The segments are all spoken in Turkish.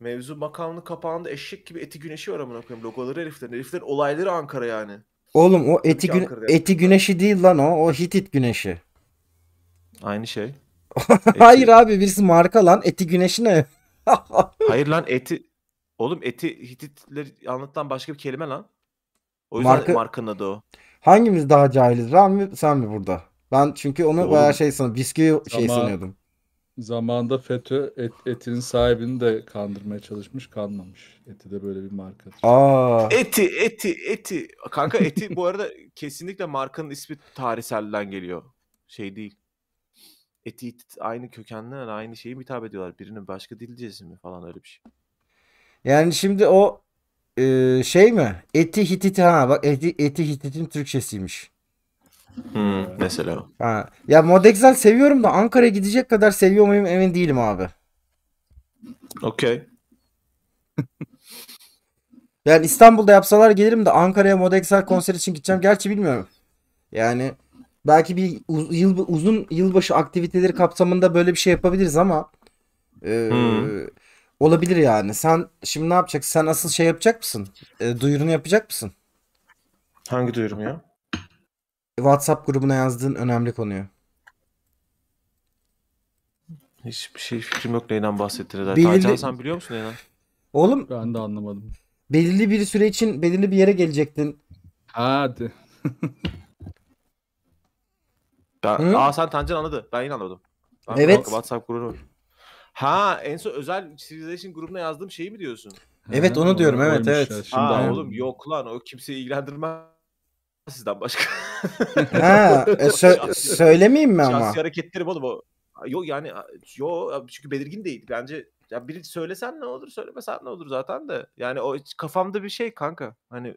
Mevzu makamlı kapağında eşek gibi eti güneşi var amına koyayım. Logoları heriflerin. Heriflerin olayları Ankara yani. Oğlum o eti Tabii ki gün Ankara'da eti güneşi değil lan o. O Hitit güneşi. Aynı şey. Hayır abi birisi marka lan. Eti güneşi ne? Hayır lan eti. Oğlum eti Hititleri anlatan başka bir kelime lan. O yüzden Marka- markanın adı o. Hangimiz daha cahiliz? Ben mi sen mi burada? Ben çünkü onu Oğlum. bayağı şey sanıyordum. Bisküvi şey Ama- sanıyordum. Zamanda FETÖ et, etinin sahibini de kandırmaya çalışmış, kanmamış. Eti de böyle bir marka. Aa. Eti, eti, eti. Kanka eti bu arada kesinlikle markanın ismi tarihselden geliyor. Şey değil. Eti, eti aynı kökenler, aynı şeyi hitap ediyorlar. Birinin başka dilcesi mi falan öyle bir şey. Yani şimdi o e, şey mi? Eti Hittit ha bak Eti, eti Hittit'in Türkçesiymiş. Hmm, mesela. Ha. Ya Modexel seviyorum da Ankara'ya gidecek kadar seviyor muyum emin değilim abi. Okey. yani İstanbul'da yapsalar gelirim de Ankara'ya Modexel konser için gideceğim. Gerçi bilmiyorum. Yani belki bir uz- yıl uzun yılbaşı aktiviteleri kapsamında böyle bir şey yapabiliriz ama e, hmm. olabilir yani. Sen şimdi ne yapacaksın? Sen asıl şey yapacak mısın? E, duyurunu yapacak mısın? Hangi duyurum ya? WhatsApp grubuna yazdığın önemli konuyu. Hiçbir şey fikrim yok neyden bahsettiğini zaten. Belirli... Hacan sen biliyor musun neyden? Oğlum. Ben de anlamadım. Belirli bir süre için belirli bir yere gelecektin. Hadi. ben, Hı? aa sen Tancan anladı. Ben yine anladım. Ben evet. WhatsApp grubu Ha en son özel civilization grubuna yazdığım şeyi mi diyorsun? Evet onu diyorum evet evet. Şimdi ha, oğlum yok lan o kimseyi ilgilendirmez sizden başka. ha, e, sö- söylemeyeyim mi ama? Şahsi hareketlerim oğlum o. Yok yani yok çünkü belirgin değil. Bence ya biri söylesen ne olur söylemesen ne olur zaten de. Yani o kafamda bir şey kanka. Hani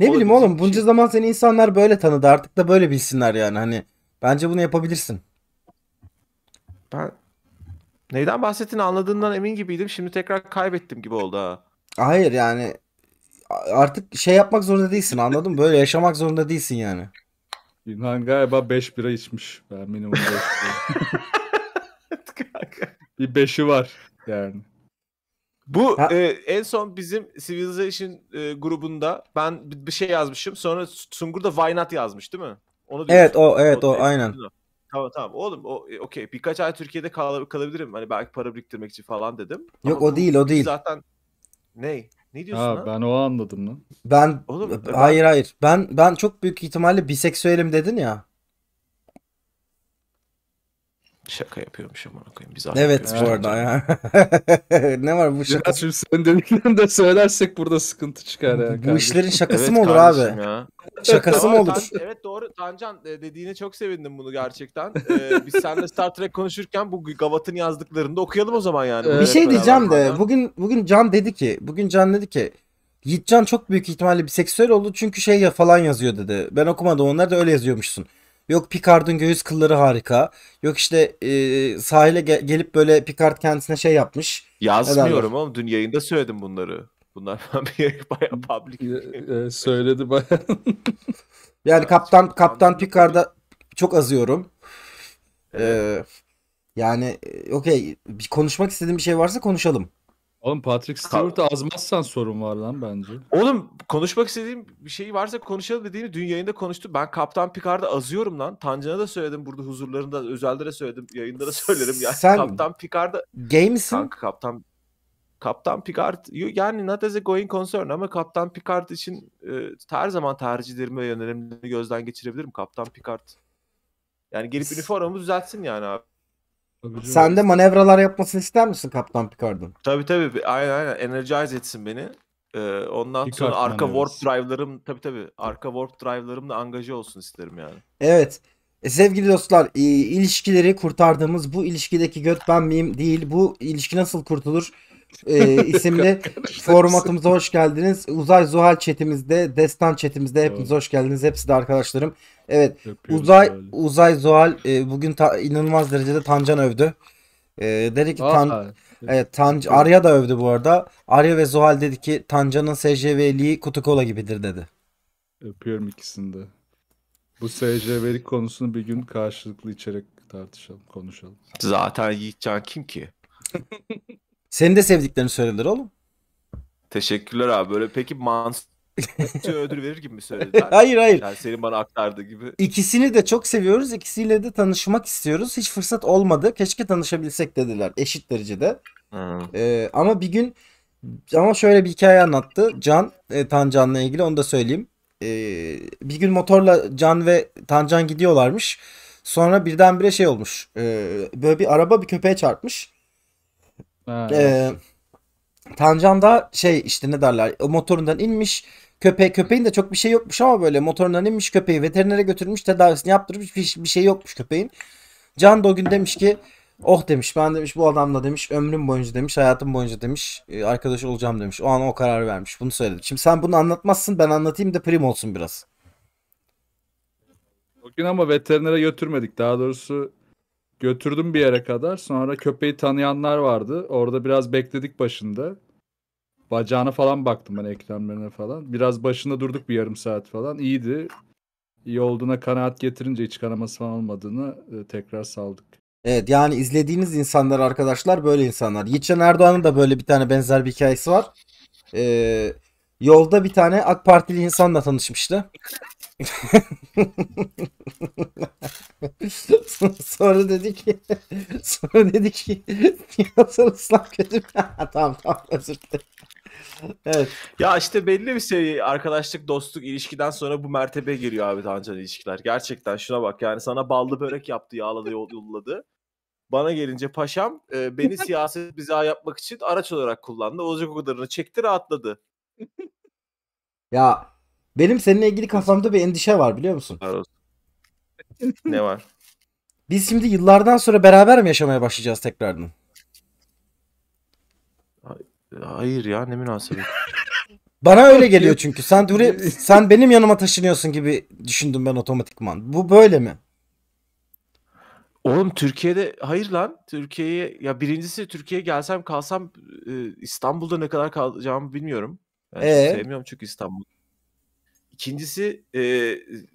ne bileyim oğlum bunca şey. zaman seni insanlar böyle tanıdı. Artık da böyle bilsinler yani. Hani bence bunu yapabilirsin. Ben neyden bahsettiğini anladığından emin gibiydim. Şimdi tekrar kaybettim gibi oldu ha. Hayır yani artık şey yapmak zorunda değilsin anladın mı? Böyle yaşamak zorunda değilsin yani. Yunan galiba 5 bira içmiş. Ben minimum 5 bir 5'i var yani. Bu e, en son bizim Civilization e, grubunda ben bir şey yazmışım. Sonra Sungur da Why Not yazmış değil mi? Onu evet o evet o, o e, aynen. Tamam tamam oğlum o, e, okey birkaç ay Türkiye'de kal kalabilirim. Hani belki para biriktirmek için falan dedim. Yok Ama o değil o değil. Zaten ney? Ne diyorsun ha, Ben o anladım lan. Ben Oğlum, e, hayır hayır. Ben ben çok büyük ihtimalle biseksüelim dedin ya. Şaka yapıyormuşum ona koyayım. Biz evet bu arada ya. ne var bu şaka? Şimdi senin dediklerini de söylersek burada sıkıntı çıkar ya. Bu işlerin şakası evet, mı olur abi? Ya. Şakası mı olur? Tan- evet doğru. Tancan e, dediğine çok sevindim bunu gerçekten. Ee, biz seninle Star Trek konuşurken bu Gavat'ın yazdıklarını da okuyalım o zaman yani. bir şey diyeceğim de bugün bugün Can dedi ki bugün Can dedi ki Yiğitcan çok büyük ihtimalle bir seksüel oldu çünkü şey ya falan yazıyor dedi. Ben okumadım onlar da öyle yazıyormuşsun. Yok Picard'ın göğüs kılları harika. Yok işte e, sahile ge- gelip böyle Picard kendisine şey yapmış. Yazmıyorum oğlum dün yayında söyledim bunları. Bunlar bayağı public. E, e, söyledi bayağı. yani kaptan kaptan Picard'a çok azıyorum. Evet. Ee, yani e, okey konuşmak istediğim bir şey varsa konuşalım. Oğlum Patrick Stewart'ı azmazsan sorun var lan bence. Oğlum konuşmak istediğim bir şey varsa konuşalım dediğini dün yayında konuştu. Ben Kaptan Picard'ı azıyorum lan. Tancan'a da söyledim burada huzurlarında özelde de söyledim. Yayında da söylerim. Yani Sen Kaptan Picard'ı... Gay misin? Kanka Kaptan Kaptan Picard yani not as a going concern ama Kaptan Picard için e, her zaman tercihlerimi ve yönelimlerimi gözden geçirebilirim. Kaptan Picard. Yani gelip üniformamı düzeltsin yani abi. Tabii Sen de manevralar yapmasını ister misin Kaptan Picard'ın? Tabii tabii. Aynen aynen. Energize etsin beni. Ee, ondan Picard sonra arka manevras. warp drive'larım tabii tabii. Arka warp da angaje olsun isterim yani. Evet. E, sevgili dostlar, e, ilişkileri kurtardığımız bu ilişkideki göt ben miyim değil. Bu ilişki nasıl kurtulur? e, isimli formatımıza hoş geldiniz. Uzay Zuhal chatimizde, Destan chatimizde hepiniz hoş geldiniz. Hepsi de arkadaşlarım. Evet. Yapıyoruz uzay böyle. Uzay Zuhal e, bugün ta, inanılmaz derecede Tancan övdü. E, dedi ki Tan Evet, Tan Arya da övdü bu arada. Arya ve Zuhal dedi ki Tancan'ın SJV'liği kutu kola gibidir dedi. Öpüyorum ikisini de. Bu SJV'lik konusunu bir gün karşılıklı içerek tartışalım, konuşalım. Zaten Yiğitcan kim ki? Senin de sevdiklerini söylediler oğlum. Teşekkürler abi. Böyle peki Mansur ödül verir gibi mi söylediler? hayır hayır. Yani senin bana aktardığı gibi. İkisini de çok seviyoruz. İkisiyle de tanışmak istiyoruz. Hiç fırsat olmadı. Keşke tanışabilsek dediler eşit derecede. Hmm. Ee, ama bir gün ama şöyle bir hikaye anlattı. Can, e, Tancan'la ilgili onu da söyleyeyim. Ee, bir gün motorla Can ve Tancan gidiyorlarmış. Sonra birdenbire şey olmuş. E, böyle bir araba bir köpeğe çarpmış. Ee, Tancan da şey işte ne derler motorundan inmiş. Köpeği, köpeğin de çok bir şey yokmuş ama böyle motorundan inmiş köpeği veterinere götürmüş tedavisini yaptırmış bir, şey, bir şey yokmuş köpeğin. Can da o gün demiş ki oh demiş ben demiş bu adamla demiş ömrüm boyunca demiş hayatım boyunca demiş e, arkadaş olacağım demiş. O an o karar vermiş bunu söyledi. Şimdi sen bunu anlatmazsın ben anlatayım da prim olsun biraz. Bugün ama veterinere götürmedik. Daha doğrusu götürdüm bir yere kadar. Sonra köpeği tanıyanlar vardı. Orada biraz bekledik başında. Bacağına falan baktım ben eklemlerine falan. Biraz başında durduk bir yarım saat falan. İyiydi. İyi olduğuna kanaat getirince iç kanaması falan olmadığını e, tekrar saldık. Evet yani izlediğiniz insanlar arkadaşlar böyle insanlar. Yiğitcan Erdoğan'ın da böyle bir tane benzer bir hikayesi var. Ee, yolda bir tane AK Partili insanla tanışmıştı. sonra dedi ki sonra dedi ki piyasal İslam kötü tamam tamam özür dilerim. evet. Ya işte belli bir şey arkadaşlık, dostluk, ilişkiden sonra bu mertebe giriyor abi tancan ilişkiler. Gerçekten şuna bak yani sana ballı börek yaptı, yağladı, yolladı. Bana gelince paşam e, beni siyaset bize yapmak için araç olarak kullandı. Olacak o kadarını çekti rahatladı. ya benim seninle ilgili kafamda bir endişe var biliyor musun? Var olsun. ne var? Biz şimdi yıllardan sonra beraber mi yaşamaya başlayacağız tekrardan? Hayır ya ne münasebet. Bana öyle geliyor çünkü. Sen buraya, sen benim yanıma taşınıyorsun gibi düşündüm ben otomatikman. Bu böyle mi? Oğlum Türkiye'de hayır lan Türkiye'ye ya birincisi Türkiye'ye gelsem kalsam e, İstanbul'da ne kadar kalacağımı bilmiyorum. Yani ee? Sevmiyorum çünkü İstanbul. İkincisi e,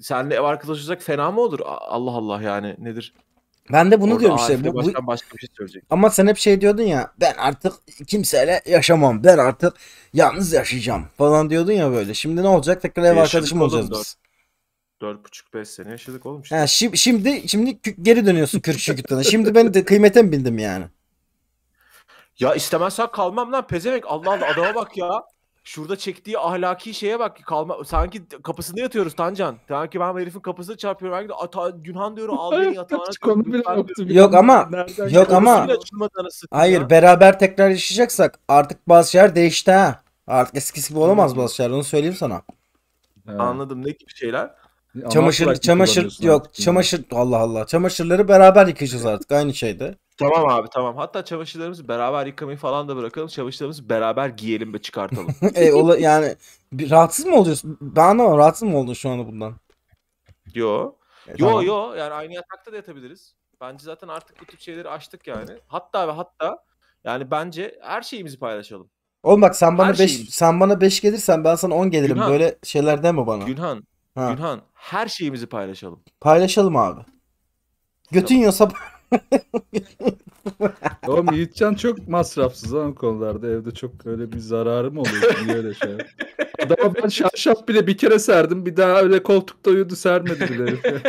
senle ev arkadaş olacak fena mı olur? Allah Allah yani nedir? Ben de bunu Orada diyorum işte. Bu, bu... başka bir şey söyleyecek. Ama sen hep şey diyordun ya ben artık kimseyle yaşamam. Ben artık yalnız yaşayacağım falan diyordun ya böyle. Şimdi ne olacak? Tekrar ev e, arkadaşım olacağız dört, biz. Dört buçuk beş sene yaşadık oğlum işte. Yani şimdi, şimdi, şimdi geri dönüyorsun Kürşüküt'ten. şimdi ben de kıymete mi bindim yani? Ya istemezsen kalmam lan pezevenk. Allah Allah adama bak ya şurada çektiği ahlaki şeye bak kalma sanki kapısında yatıyoruz Tancan. Sanki ben herifin kapısını çarpıyorum. Belki ata, Günhan diyorum al beni yatağına. Konu bile yoktu. Yok ama Nereden yok ama hayır ya. beraber tekrar yaşayacaksak artık bazı şeyler değişti ha. Artık eskisi gibi olamaz bazı şeyler onu söyleyeyim sana. Evet. Anladım ne gibi şeyler? Çamaşır çamaşır yok çamaşır Allah Allah çamaşırları beraber yıkayacağız artık aynı şeyde. Tamam abi tamam. Hatta çamaşırlarımızı beraber yıkamayı falan da bırakalım. Çamaşırlarımızı beraber giyelim ve çıkartalım. e, ola, yani bir, rahatsız mı olacaksın? Ben anlamam rahatsız mı oldun şu anda bundan? Yo. E, yo tamam. yo yani aynı yatakta da yatabiliriz. Bence zaten artık bu tip şeyleri açtık yani. Hatta ve hatta yani bence her şeyimizi paylaşalım. Oğlum bak sen bana 5 sen bana 5 gelirsen ben sana 10 gelirim. Günhan, Böyle şeyler deme bana. Günhan. Ha. Günhan her şeyimizi paylaşalım. Paylaşalım abi. Götün tamam. yiyorsa Oğlum Yiğitcan çok masrafsız lan konularda. Evde çok öyle bir zararı mı oluyor? Niye öyle şey? Adama ben şarşaf bile bir kere serdim. Bir daha öyle koltukta uyudu sermedi bile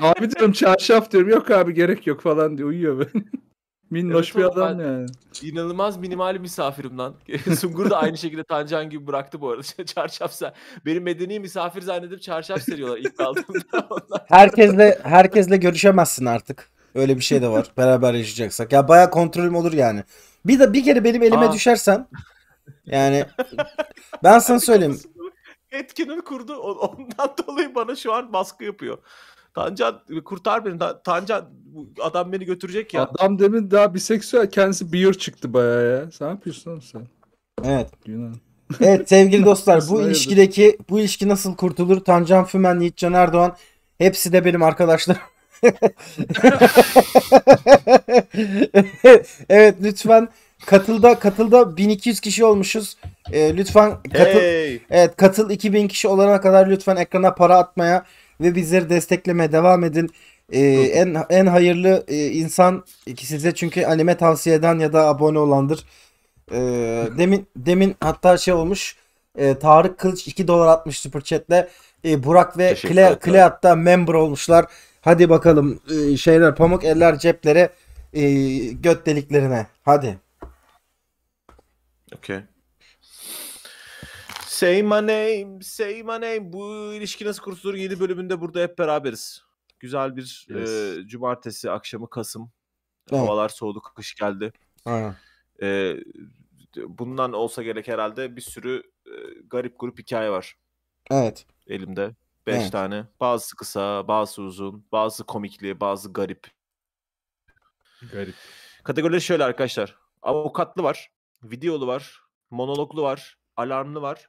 abi diyorum çarşaf diyorum. Yok abi gerek yok falan diyor. Uyuyor ben. Minnoş Evet bir adam ben- yani. İnanılmaz minimal misafirim lan. Sungur da aynı şekilde Tancan gibi bıraktı bu arada. Çarşaf ser. Beni medeni misafir zannedip çarşaf seriyorlar ilk aldığımda. Herkesle herkesle görüşemezsin artık. Öyle bir şey de var. Beraber yaşayacaksak. Ya baya kontrolüm olur yani. Bir de bir kere benim elime Aa. düşersen yani ben sana söyleyeyim. Etkinin kurdu. Ondan dolayı bana şu an baskı yapıyor. Tancan kurtar beni. Tancan adam beni götürecek ya. Adam demin daha biseksüel kendisi beer çıktı bayağı ya. Sen ne yapıyorsun oğlum sen? Evet. Yunan. Evet sevgili dostlar bu ilişkideki bu ilişki nasıl kurtulur? Tancan Fümen, Yiğitcan Erdoğan hepsi de benim arkadaşlarım. evet lütfen katılda katılda 1200 kişi olmuşuz. Ee, lütfen katıl hey. Evet katıl 2000 kişi olana kadar lütfen ekrana para atmaya ve bizleri desteklemeye devam edin. Ee, en en hayırlı e, insan size çünkü anime tavsiye eden ya da abone olandır. Ee, demin demin hatta şey olmuş. E, Tarık Kılıç 2 dolar atmış super chat'le. E, Burak ve Kle, Kle hatta member olmuşlar. Hadi bakalım e, şeyler pamuk eller ceplere e, göt deliklerine. Hadi. Okay. Say my name, say my name. Bu ilişki nasıl kurtulur 7 bölümünde burada hep beraberiz. Güzel bir e, yes. e, cumartesi akşamı Kasım. Evet. Havalar soğudu, kış geldi. Aynen. E, bundan olsa gerek herhalde bir sürü e, garip grup hikaye var. Evet. Elimde. Beş evet. tane. Bazısı kısa, bazısı uzun, bazı komikli, bazı garip. Garip. Kategorileri şöyle arkadaşlar. Avukatlı var, videolu var, monologlu var, alarmlı var,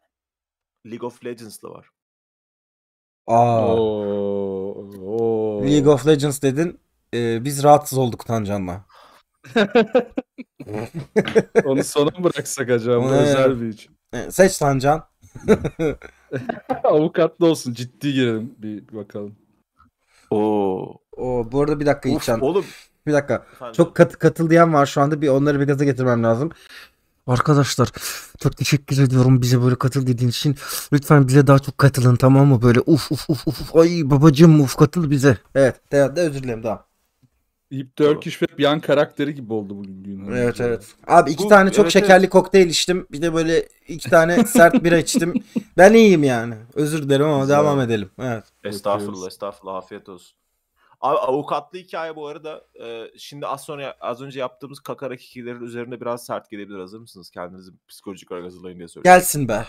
League of Legends'lı var. Aa. Oo, League of Legends dedin. Ee, biz rahatsız olduk Tancan'la. Onu sona mı bıraksak acaba? Evet. Özel bir için. Ee, seç Tancan. Avukatlı olsun ciddi girelim bir, bakalım. Oo. Oo bu arada bir dakika İlçan. Oğlum. Bir dakika. Efendim? Çok kat, katıl diyen var şu anda bir onları bir gaza getirmem lazım. Arkadaşlar çok teşekkür ediyorum bize böyle katıl dediğin için. Lütfen bize daha çok katılın tamam mı? Böyle uf uf uf uf ay babacım uf katıl bize. Evet de, de özür dilerim daha. Deep Turkish Web yan karakteri gibi oldu bugün gün. Hani. Evet evet. Abi iki Bu, tane çok evet, şekerli evet. kokteyl içtim. Bir de böyle iki tane sert bira içtim. Ben iyiyim yani. Özür dilerim ama devam edelim. Evet. Estağfurullah estağfurullah afiyet olsun. Abi avukatlı hikaye bu arada e, şimdi az sonra az önce yaptığımız kakarak hikilerin üzerinde biraz sert gelebilir. Hazır mısınız? Kendinizi psikolojik olarak hazırlayın diye söylüyorum. Gelsin be.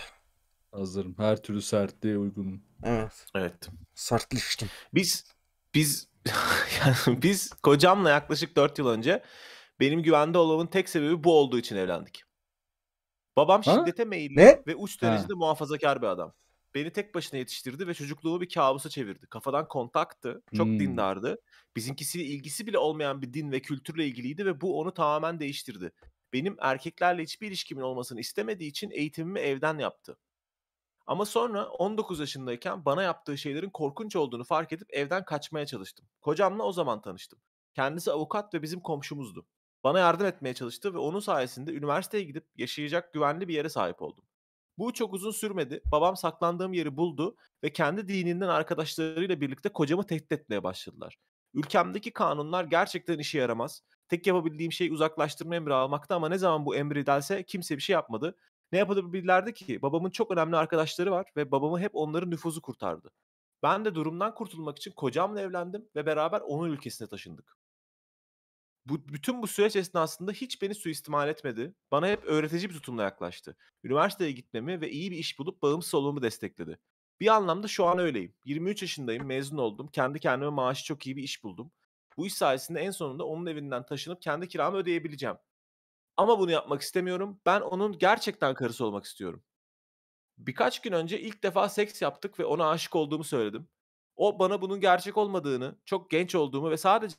Hazırım. Her türlü sertliğe uygunum. Evet. Evet. Sertleştim. Biz biz yani biz kocamla yaklaşık 4 yıl önce benim güvende olmamın tek sebebi bu olduğu için evlendik. Babam ha? şiddete meyilli ne? ve uç derecede ha. muhafazakar bir adam. Beni tek başına yetiştirdi ve çocukluğumu bir kabusa çevirdi. Kafadan kontaktı, çok hmm. dindardı. Bizimkisiyle ilgisi bile olmayan bir din ve kültürle ilgiliydi ve bu onu tamamen değiştirdi. Benim erkeklerle hiçbir ilişkimin olmasını istemediği için eğitimimi evden yaptı. Ama sonra 19 yaşındayken bana yaptığı şeylerin korkunç olduğunu fark edip evden kaçmaya çalıştım. Kocamla o zaman tanıştım. Kendisi avukat ve bizim komşumuzdu. Bana yardım etmeye çalıştı ve onun sayesinde üniversiteye gidip yaşayacak güvenli bir yere sahip oldum. Bu çok uzun sürmedi. Babam saklandığım yeri buldu ve kendi dininden arkadaşlarıyla birlikte kocamı tehdit etmeye başladılar. Ülkemdeki kanunlar gerçekten işe yaramaz. Tek yapabildiğim şey uzaklaştırma emri almaktı ama ne zaman bu emri delse kimse bir şey yapmadı ne yapabilirlerdi ki? Babamın çok önemli arkadaşları var ve babamı hep onların nüfuzu kurtardı. Ben de durumdan kurtulmak için kocamla evlendim ve beraber onun ülkesine taşındık. Bu, bütün bu süreç esnasında hiç beni suistimal etmedi. Bana hep öğretici bir tutumla yaklaştı. Üniversiteye gitmemi ve iyi bir iş bulup bağımsız olmamı destekledi. Bir anlamda şu an öyleyim. 23 yaşındayım, mezun oldum. Kendi kendime maaşı çok iyi bir iş buldum. Bu iş sayesinde en sonunda onun evinden taşınıp kendi kiramı ödeyebileceğim. Ama bunu yapmak istemiyorum. Ben onun gerçekten karısı olmak istiyorum. Birkaç gün önce ilk defa seks yaptık ve ona aşık olduğumu söyledim. O bana bunun gerçek olmadığını, çok genç olduğumu ve sadece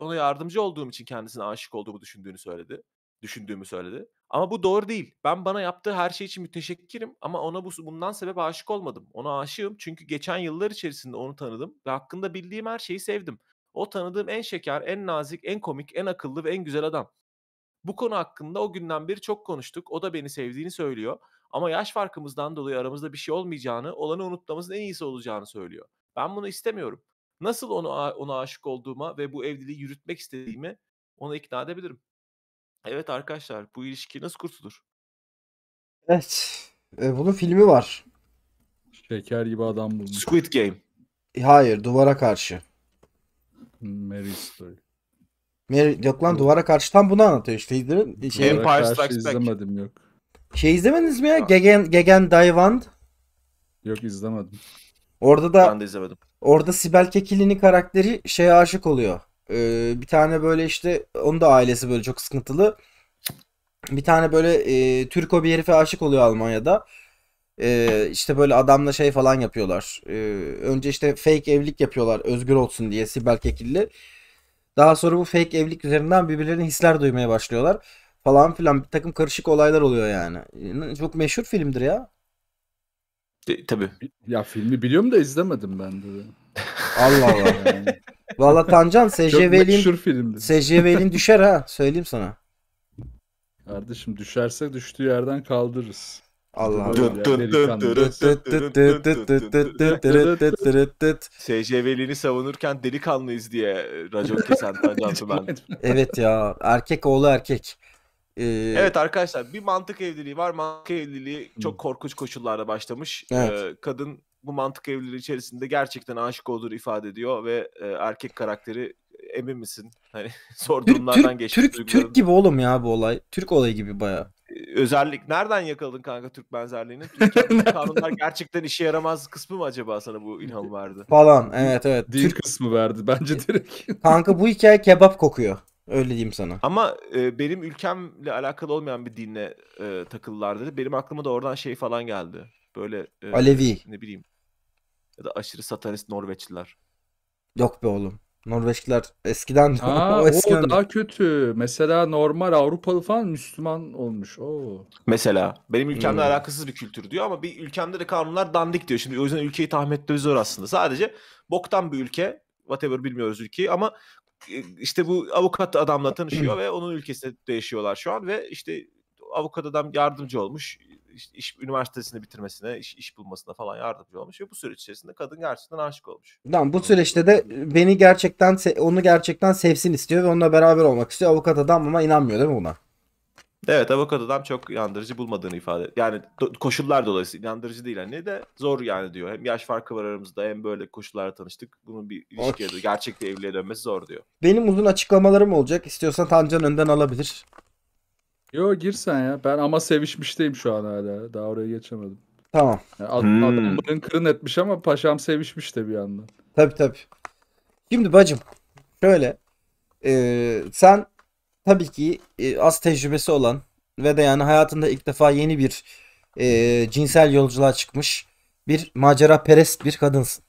ona yardımcı olduğum için kendisine aşık olduğumu düşündüğünü söyledi. Düşündüğümü söyledi. Ama bu doğru değil. Ben bana yaptığı her şey için müteşekkirim ama ona bu, bundan sebep aşık olmadım. Ona aşığım çünkü geçen yıllar içerisinde onu tanıdım ve hakkında bildiğim her şeyi sevdim. O tanıdığım en şeker, en nazik, en komik, en akıllı ve en güzel adam. Bu konu hakkında o günden beri çok konuştuk. O da beni sevdiğini söylüyor. Ama yaş farkımızdan dolayı aramızda bir şey olmayacağını, olanı unutmamızın en iyisi olacağını söylüyor. Ben bunu istemiyorum. Nasıl onu ona aşık olduğuma ve bu evliliği yürütmek istediğimi ona ikna edebilirim. Evet arkadaşlar bu ilişki nasıl kurtulur? Evet. E, bunun filmi var. Şeker gibi adam bulmuş. Squid Game. Hayır duvara karşı. Mary Story. Mary, yok lan duvara karşı tam bunu anlatıyor işte. Hitler'in şey, Empire Strikes Back. izlemedim yok. Şey izlemediniz mi ya? Gegen, Gegen Dayvand. Yok izlemedim. Orada da Ben de izlemedim. orada Sibel Kekilli'nin karakteri şeye aşık oluyor. Ee, bir tane böyle işte onun da ailesi böyle çok sıkıntılı. Bir tane böyle e, Türko bir herife aşık oluyor Almanya'da. Ee, işte böyle adamla şey falan yapıyorlar. Ee, önce işte fake evlilik yapıyorlar özgür olsun diye Sibel Kekilli. Daha sonra bu fake evlilik üzerinden birbirlerine hisler duymaya başlıyorlar. Falan filan bir takım karışık olaylar oluyor yani. Çok meşhur filmdir ya. De, tabii. Ya filmi biliyorum da izlemedim ben de. Allah Allah. yani. Valla Tancan SJV'lin SJV'lin düşer ha söyleyeyim sana. Kardeşim düşerse düştüğü yerden kaldırırız. Allah SCV'liğini savunurken delikanlıyız diye racon kesen Tancantu ben. Evet ya erkek oğlu erkek. Ee... Evet arkadaşlar bir mantık evliliği var. Mantık evliliği çok korkunç koşullarda başlamış. Evet. Ee, kadın bu mantık evliliği içerisinde gerçekten aşık olduğunu ifade ediyor ve e, erkek karakteri emin misin? Hani sorduğumlardan geçti. Türk, Türk, Türk gibi oğlum ya bu olay. Türk olayı gibi baya özellik nereden yakaladın kanka Türk benzerliğini? kanunlar gerçekten işe yaramaz kısmı mı acaba sana bu ilham verdi? Falan evet evet. Din Türk... kısmı verdi bence e, direkt. kanka bu hikaye kebap kokuyor. Öyle diyeyim sana. Ama e, benim ülkemle alakalı olmayan bir dinle e, takılılar dedi. Benim aklıma da oradan şey falan geldi. Böyle e, Alevi. ne bileyim. Ya da aşırı satanist Norveçliler. Yok be oğlum. Norveçliler eskiden Aa, o eskiden daha kötü. Mesela normal Avrupalı falan Müslüman olmuş. Oo. Mesela benim ülkemle hmm. alakasız bir kültür diyor ama bir ülkemde de kanunlar dandik diyor. Şimdi o yüzden ülkeyi tahmin etmemiz zor aslında. Sadece boktan bir ülke. Whatever bilmiyoruz ülkeyi ama e, işte bu avukat adamla tanışıyor ve onun ülkesinde yaşıyorlar şu an ve işte avukat adam yardımcı olmuş iş, iş üniversitesini bitirmesine, iş, iş bulmasına falan yardımcı olmuş ve bu süreç içerisinde kadın gerçekten aşık olmuş. Tamam bu süreçte de beni gerçekten onu gerçekten sevsin istiyor ve onunla beraber olmak istiyor. Avukat adam ama inanmıyor değil mi buna? Evet avukat adam çok yandırıcı bulmadığını ifade yani do- koşullar dolayısıyla yandırıcı değil hani de zor yani diyor. Hem yaş farkı var aramızda hem böyle koşullarla tanıştık. Bunun bir ilişkiye de gerçekte evliliğe dönmesi zor diyor. Benim uzun açıklamalarım olacak. İstiyorsan Tancan önden alabilir. Yo gir sen ya. Ben ama sevişmişteyim şu an hala. Daha oraya geçemedim. Tamam. Yani ad, hmm. Adam kırın etmiş ama paşam sevişmiş de bir yandan. Tabii tabii. Şimdi bacım şöyle e, sen tabii ki e, az tecrübesi olan ve de yani hayatında ilk defa yeni bir e, cinsel yolculuğa çıkmış bir macera perest bir kadınsın.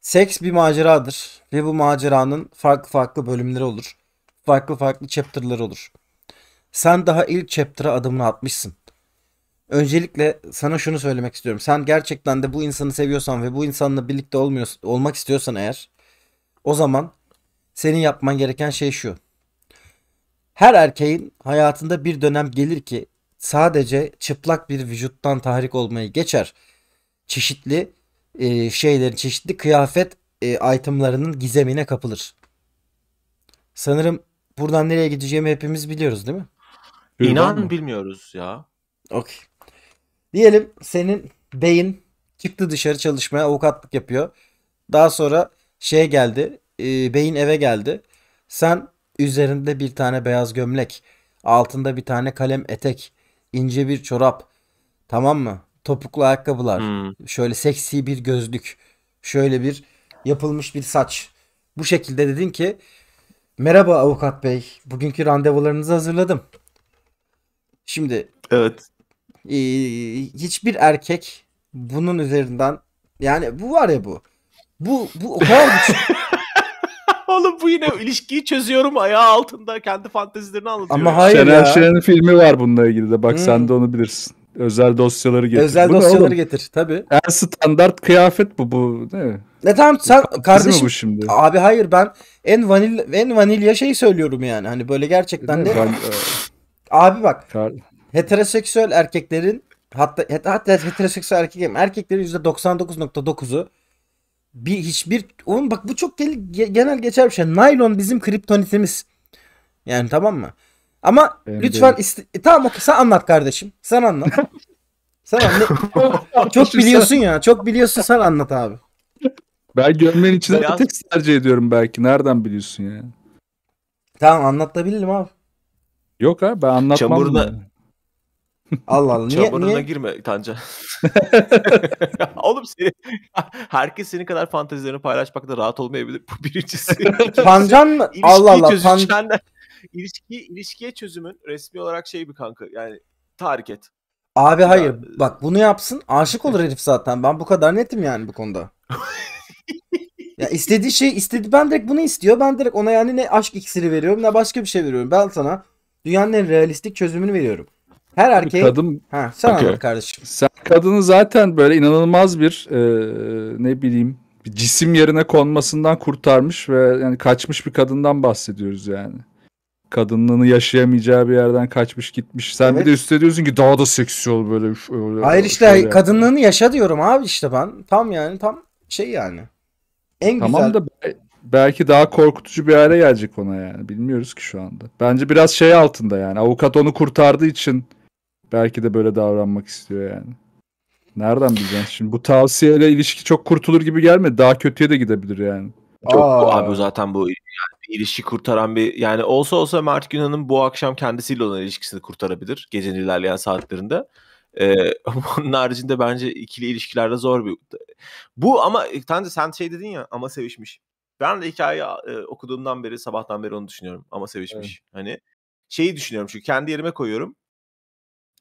Seks bir maceradır ve bu maceranın farklı farklı bölümleri olur. Farklı farklı chapter'ları olur. Sen daha ilk chapter'a adımını atmışsın. Öncelikle sana şunu söylemek istiyorum. Sen gerçekten de bu insanı seviyorsan ve bu insanla birlikte olmuyor, olmak istiyorsan eğer o zaman senin yapman gereken şey şu. Her erkeğin hayatında bir dönem gelir ki sadece çıplak bir vücuttan tahrik olmayı geçer. Çeşitli e, şeylerin, çeşitli kıyafet e, itemlarının gizemine kapılır. Sanırım buradan nereye gideceğimi hepimiz biliyoruz değil mi? İnan mı? bilmiyoruz ya. Okey. Diyelim senin beyin çıktı dışarı çalışmaya avukatlık yapıyor. Daha sonra şey geldi. E, beyin eve geldi. Sen üzerinde bir tane beyaz gömlek, altında bir tane kalem etek, ince bir çorap. Tamam mı? Topuklu ayakkabılar, hmm. şöyle seksi bir gözlük, şöyle bir yapılmış bir saç. Bu şekilde dedin ki Merhaba avukat bey. Bugünkü randevularınızı hazırladım. Şimdi Evet. e, hiçbir erkek bunun üzerinden yani bu var ya bu. Bu bu o kadar şey- güçlü. Oğlum bu yine ilişkiyi çözüyorum ayağı altında kendi fantezilerini anlatıyorum. Ama hayır Şener ya. Şen'in filmi var bununla ilgili de. Bak Hmm. sen de onu bilirsin. Özel dosyaları getir. Özel Bu dosyaları getir tabi. En standart kıyafet bu. Bu ne? Ne tamam sen Kardeşim. mi kardeşim bu şimdi? abi hayır ben en vanil en vanilya şey söylüyorum yani. Hani böyle gerçekten de Ben, e, Abi bak. Kar... Heteroseksüel erkeklerin hatta hatta heteroseksüel erkek erkeklerin %99.9'u bir hiçbir oğlum bak bu çok genel geçer bir şey. Naylon bizim kriptonitimiz. Yani tamam mı? Ama ben lütfen de... iste... E, tamam sen anlat kardeşim. Sen anlat. sen anlat. çok biliyorsun ya. Çok biliyorsun sen anlat abi. Ben gömleğin içine Biraz... tek tercih ediyorum belki. Nereden biliyorsun ya? Tamam anlatabilirim abi. Yok ha ben anlatmam. Çamuruna... Allah Allah. Niye, Çamuruna niye? girme Tanca. Oğlum seni, herkes senin kadar fantezilerini paylaşmakta rahat olmayabilir. Bu birincisi. Tancan mı? Allah Allah. Tan... İlişki, ilişkiye çözümün resmi olarak şey bir kanka yani tahrik et. Abi ya, hayır bak bunu yapsın aşık olur herif zaten ben bu kadar netim yani bu konuda. ya istediği şey istedi ben direkt bunu istiyor ben direkt ona yani ne aşk iksiri veriyorum ne başka bir şey veriyorum ben sana Dünyanın en realistik çözümünü veriyorum. Her erkeğin Kadın... Ha, sen okay. anlat kardeşim. Sen kadını zaten böyle inanılmaz bir e, ne bileyim bir cisim yerine konmasından kurtarmış ve yani kaçmış bir kadından bahsediyoruz yani. Kadınlığını yaşayamayacağı bir yerden kaçmış gitmiş. Sen evet. bir de üstte diyorsun ki daha da seksi ol böyle. Hayır işte şöyle kadınlığını yaşa diyorum abi işte ben. Tam yani tam şey yani. En tamam güzel. da belki daha korkutucu bir hale gelecek ona yani. Bilmiyoruz ki şu anda. Bence biraz şey altında yani. Avukat onu kurtardığı için belki de böyle davranmak istiyor yani. Nereden bileceksin şimdi? Bu tavsiyeyle ilişki çok kurtulur gibi gelmedi. Daha kötüye de gidebilir yani. Çok Aa. abi zaten bu yani ilişki kurtaran bir yani olsa olsa Mert Günan'ın bu akşam kendisiyle olan ilişkisini kurtarabilir gecenin ilerleyen saatlerinde. Ee, onun haricinde bence ikili ilişkilerde zor bir bu ama sen sen şey dedin ya ama sevişmiş. Ben de hikayeyi e, okuduğumdan beri sabahtan beri onu düşünüyorum ama sevişmiş. Evet. Hani şeyi düşünüyorum çünkü kendi yerime koyuyorum.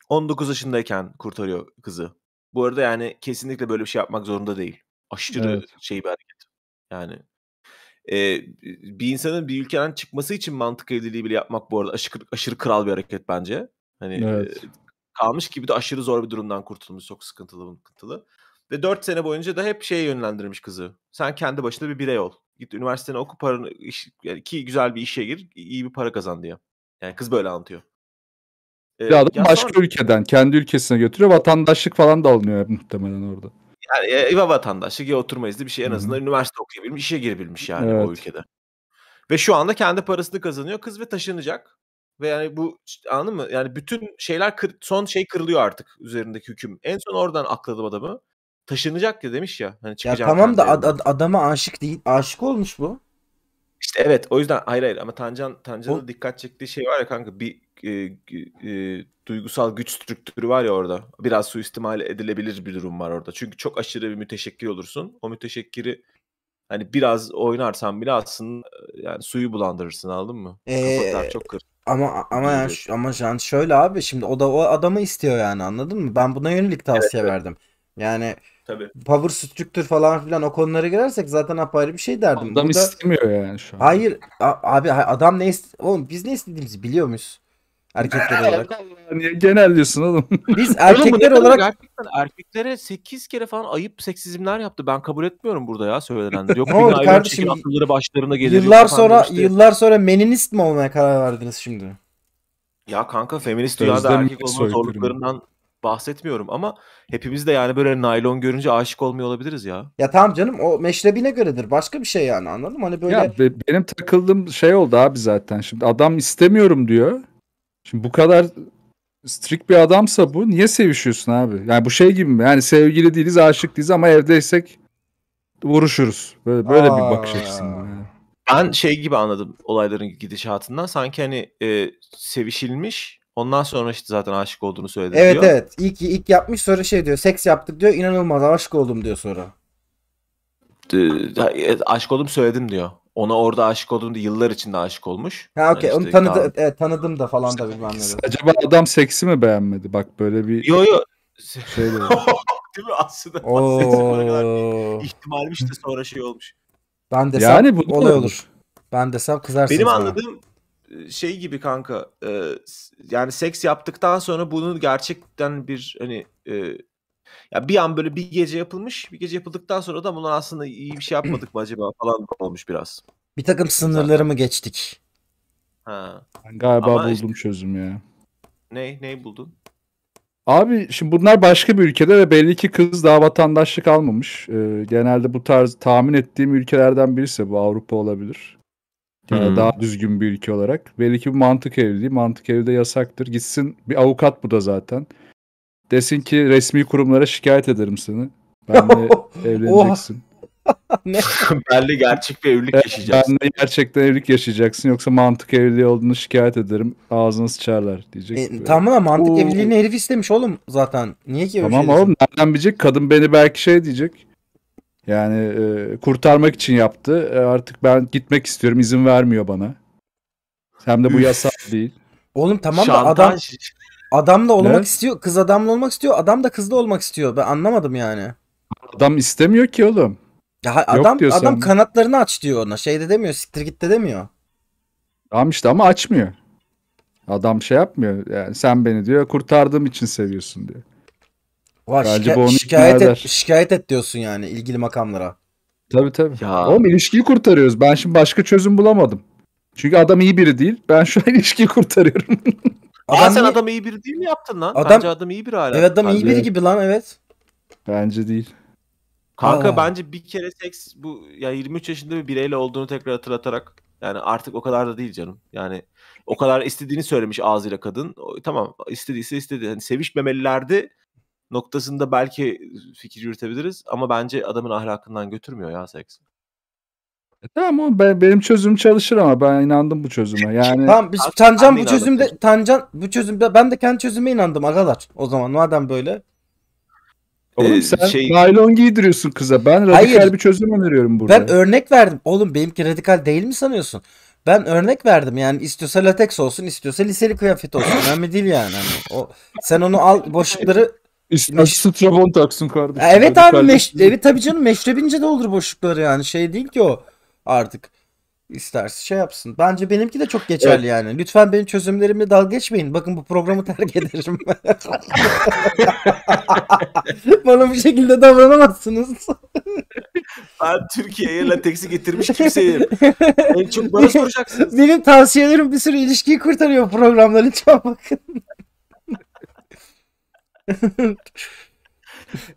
19 yaşındayken kurtarıyor kızı. Bu arada yani kesinlikle böyle bir şey yapmak zorunda değil. Aşırı evet. şey bir hareket. Yani e, bir insanın bir ülkeden çıkması için mantık evliliği bile yapmak bu arada aşırı, aşırı kral bir hareket bence. Hani evet. e, kalmış gibi de aşırı zor bir durumdan kurtulmuş. Çok sıkıntılı sıkıntılı. Ve 4 sene boyunca da hep şeye yönlendirmiş kızı. Sen kendi başına bir birey ol git üniversiteni oku paranı iş, yani ki güzel bir işe gir iyi bir para kazan diye. Yani kız böyle anlatıyor. Ee, ya adam başka sonra... ülkeden kendi ülkesine götürüyor vatandaşlık falan da alınıyor muhtemelen orada. Yani ya vatandaşlık ya oturmayız izni bir şey en azından Hı-hı. üniversite okuyabilmiş işe girebilmiş yani evet. o ülkede. Ve şu anda kendi parasını kazanıyor kız ve taşınacak. Ve yani bu anladın mı? Yani bütün şeyler kır, son şey kırılıyor artık üzerindeki hüküm. En son oradan akladım adamı taşınacak ya demiş ya. Hani ya tamam da ad- ad- adama aşık değil. Aşık olmuş bu. İşte evet o yüzden hayır hayır ama Tancan Tancan'ın o... dikkat çektiği şey var ya kanka bir e, e, duygusal güç strüktürü var ya orada. Biraz suistimal edilebilir bir durum var orada. Çünkü çok aşırı bir müteşekkir olursun. O müteşekkiri hani biraz oynarsan bile aslında e, yani suyu bulandırırsın aldın mı? Ee, Kafatlar çok kır. Ama ama yani, ama yani şöyle abi şimdi o da o adamı istiyor yani anladın mı? Ben buna yönelik tavsiye evet, verdim. Yani Tabii. Power structure falan filan o konulara girersek zaten apayrı bir şey derdim. Adam Burada... istemiyor yani şu an. Hayır abi adam ne ist oğlum biz ne istediğimizi biliyor muyuz? Erkekler olarak. genel diyorsun oğlum? Biz erkekler oğlum, olarak gerçekten erkeklere 8 kere falan ayıp seksizimler yaptı. Ben kabul etmiyorum burada ya söylenenleri. Yok ne oldu kardeşim? başlarına Yıllar sonra işte. yıllar sonra meninist mi olmaya karar verdiniz şimdi? Ya kanka feminist dünyada erkek olma zorluklarından bahsetmiyorum ama hepimiz de yani böyle naylon görünce aşık olmuyor olabiliriz ya. Ya tamam canım o meşrebine göredir. Başka bir şey yani anladım. Hani böyle Ya be- benim takıldığım şey oldu abi zaten. Şimdi adam istemiyorum diyor. Şimdi bu kadar strict bir adamsa bu niye sevişiyorsun abi? Yani bu şey gibi mi? Yani sevgili değiliz, aşık değiliz ama evdeysek vuruşuruz. Böyle, böyle Aa. bir bakış açısı Ben şey gibi anladım olayların gidişatından. Sanki hani e, sevişilmiş Ondan sonra işte zaten aşık olduğunu söyledi evet, diyor. Evet evet. İlk, ilk yapmış sonra şey diyor. Seks yaptık diyor. İnanılmaz aşık oldum diyor sonra. E, aşık oldum söyledim diyor. Ona orada aşık da yıllar içinde aşık olmuş. Ha okey. Yani Onu tanıdı, daha... evet, tanıdım da falan da bilmem ne. Acaba adam seksi mi beğenmedi? Bak böyle bir Yo yo. Şey de Değil mi? Aslında Oo. ihtimalmiş de sonra şey olmuş. Ben desem yani olay olur. Ben desem kızarsın. Benim sana. anladığım ee, şey gibi kanka e, yani seks yaptıktan sonra bunun gerçekten bir hani e, ya bir an böyle bir gece yapılmış bir gece yapıldıktan sonra da bundan aslında iyi bir şey yapmadık mı acaba falan olmuş biraz. Bir takım sınırları mı geçtik? Ha. Ben galiba Ama buldum işte, çözüm ya. Ne, ne buldun? Abi şimdi bunlar başka bir ülkede ve belli ki kız daha vatandaşlık almamış. Ee, genelde bu tarz tahmin ettiğim ülkelerden birisi bu Avrupa olabilir hmm. daha düzgün bir ülke olarak. Belli ki bu mantık evliliği. Mantık evde yasaktır. Gitsin bir avukat bu da zaten. Desin ki resmi kurumlara şikayet ederim seni. Benle evleneceksin. ne? Benle gerçek bir evlilik ee, yaşayacaksın. Benle gerçekten evlilik yaşayacaksın. Yoksa mantık evliliği olduğunu şikayet ederim. Ağzını sıçarlar diyecek. E, tamam ama mantık Oo. evliliğini herif istemiş oğlum zaten. Niye ki Tamam şey oğlum nereden bilecek? Kadın beni belki şey diyecek. Yani e, kurtarmak için yaptı. E, artık ben gitmek istiyorum izin vermiyor bana. Hem de bu yasal değil. Oğlum tamam da adam adamla olmak ne? istiyor. Kız adamla olmak istiyor. Adam da kızla olmak istiyor. Ben anlamadım yani. Adam istemiyor ki oğlum. Ya adam adam kanatlarını aç diyor ona. Şey de demiyor. Siktir git de demiyor. Tamam işte ama açmıyor. Adam şey yapmıyor. Yani sen beni diyor kurtardığım için seviyorsun diyor. Var Bence şika- bu onu şikayet et, şikayet et diyorsun yani ilgili makamlara. Tabii tabii. Ya. Oğlum ilişkiyi kurtarıyoruz. Ben şimdi başka çözüm bulamadım. Çünkü adam iyi biri değil. Ben şu an ilişkiyi kurtarıyorum. Adam sen adam iyi biri değil mi yaptın lan? Adam- Bence adam iyi biri hala. Evet adam iyi biri gibi lan evet. Bence değil. Kanka Aa. bence bir kere seks bu ya 23 yaşında bir bireyle olduğunu tekrar hatırlatarak yani artık o kadar da değil canım. Yani o kadar istediğini söylemiş ağzıyla kadın. O- tamam istediyse istedi. Hani sevişmemelilerde noktasında belki fikir yürütebiliriz ama bence adamın ahlakından götürmüyor ya seks. E tamam ama ben, benim çözüm çalışır ama ben inandım bu çözüme. Yani Tamam biz Tancan bu çözümde peki. Tancan bu çözümde ben de kendi çözüme inandım agalar. O zaman madem böyle. Oğlum ee, sen şey... naylon giydiriyorsun kıza. Ben radikal Hayır, bir çözüm öneriyorum burada. Ben örnek verdim. Oğlum benimki radikal değil mi sanıyorsun? Ben örnek verdim yani istiyorsa lateks olsun istiyorsa liseli kıyafet olsun önemli değil yani. Hani o, sen onu al boşlukları İsterse Strabon taksın kardeşim. Evet abi meş evet tabii canım meşrebince de olur boşlukları yani şey değil ki o artık. İsterse şey yapsın. Bence benimki de çok geçerli evet. yani. Lütfen benim çözümlerimle dalga geçmeyin. Bakın bu programı terk ederim. Bana bu şekilde davranamazsınız. ben Türkiye'ye lateksi getirmiş kimseyim en çok bana soracaksınız. Benim tavsiyelerim bir sürü ilişkiyi kurtarıyor programda. Lütfen bakın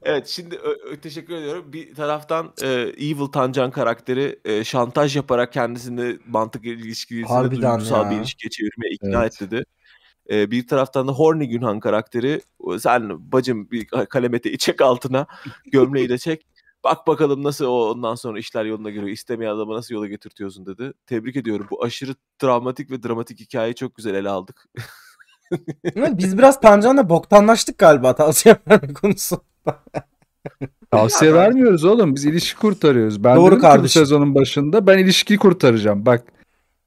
evet şimdi teşekkür ediyorum. Bir taraftan e, Evil Tancan karakteri e, şantaj yaparak kendisini mantık ilişkisine duygusal ya. bir ilişkiye çevirmeye ikna evet. etti. E, bir taraftan da Horny Günhan karakteri sen bacım bir kalemete çek altına gömleği de çek. Bak bakalım nasıl o ondan sonra işler yoluna giriyor. İstemeyen adamı nasıl yola getirtiyorsun dedi. Tebrik ediyorum. Bu aşırı travmatik ve dramatik hikayeyi çok güzel ele aldık. Biz biraz Tancan'la boktanlaştık galiba tavsiye verme konusunda. Tavsiye vermiyoruz oğlum. Biz ilişki kurtarıyoruz. Ben Doğru kardeşim. bu sezonun başında ben ilişkiyi kurtaracağım. Bak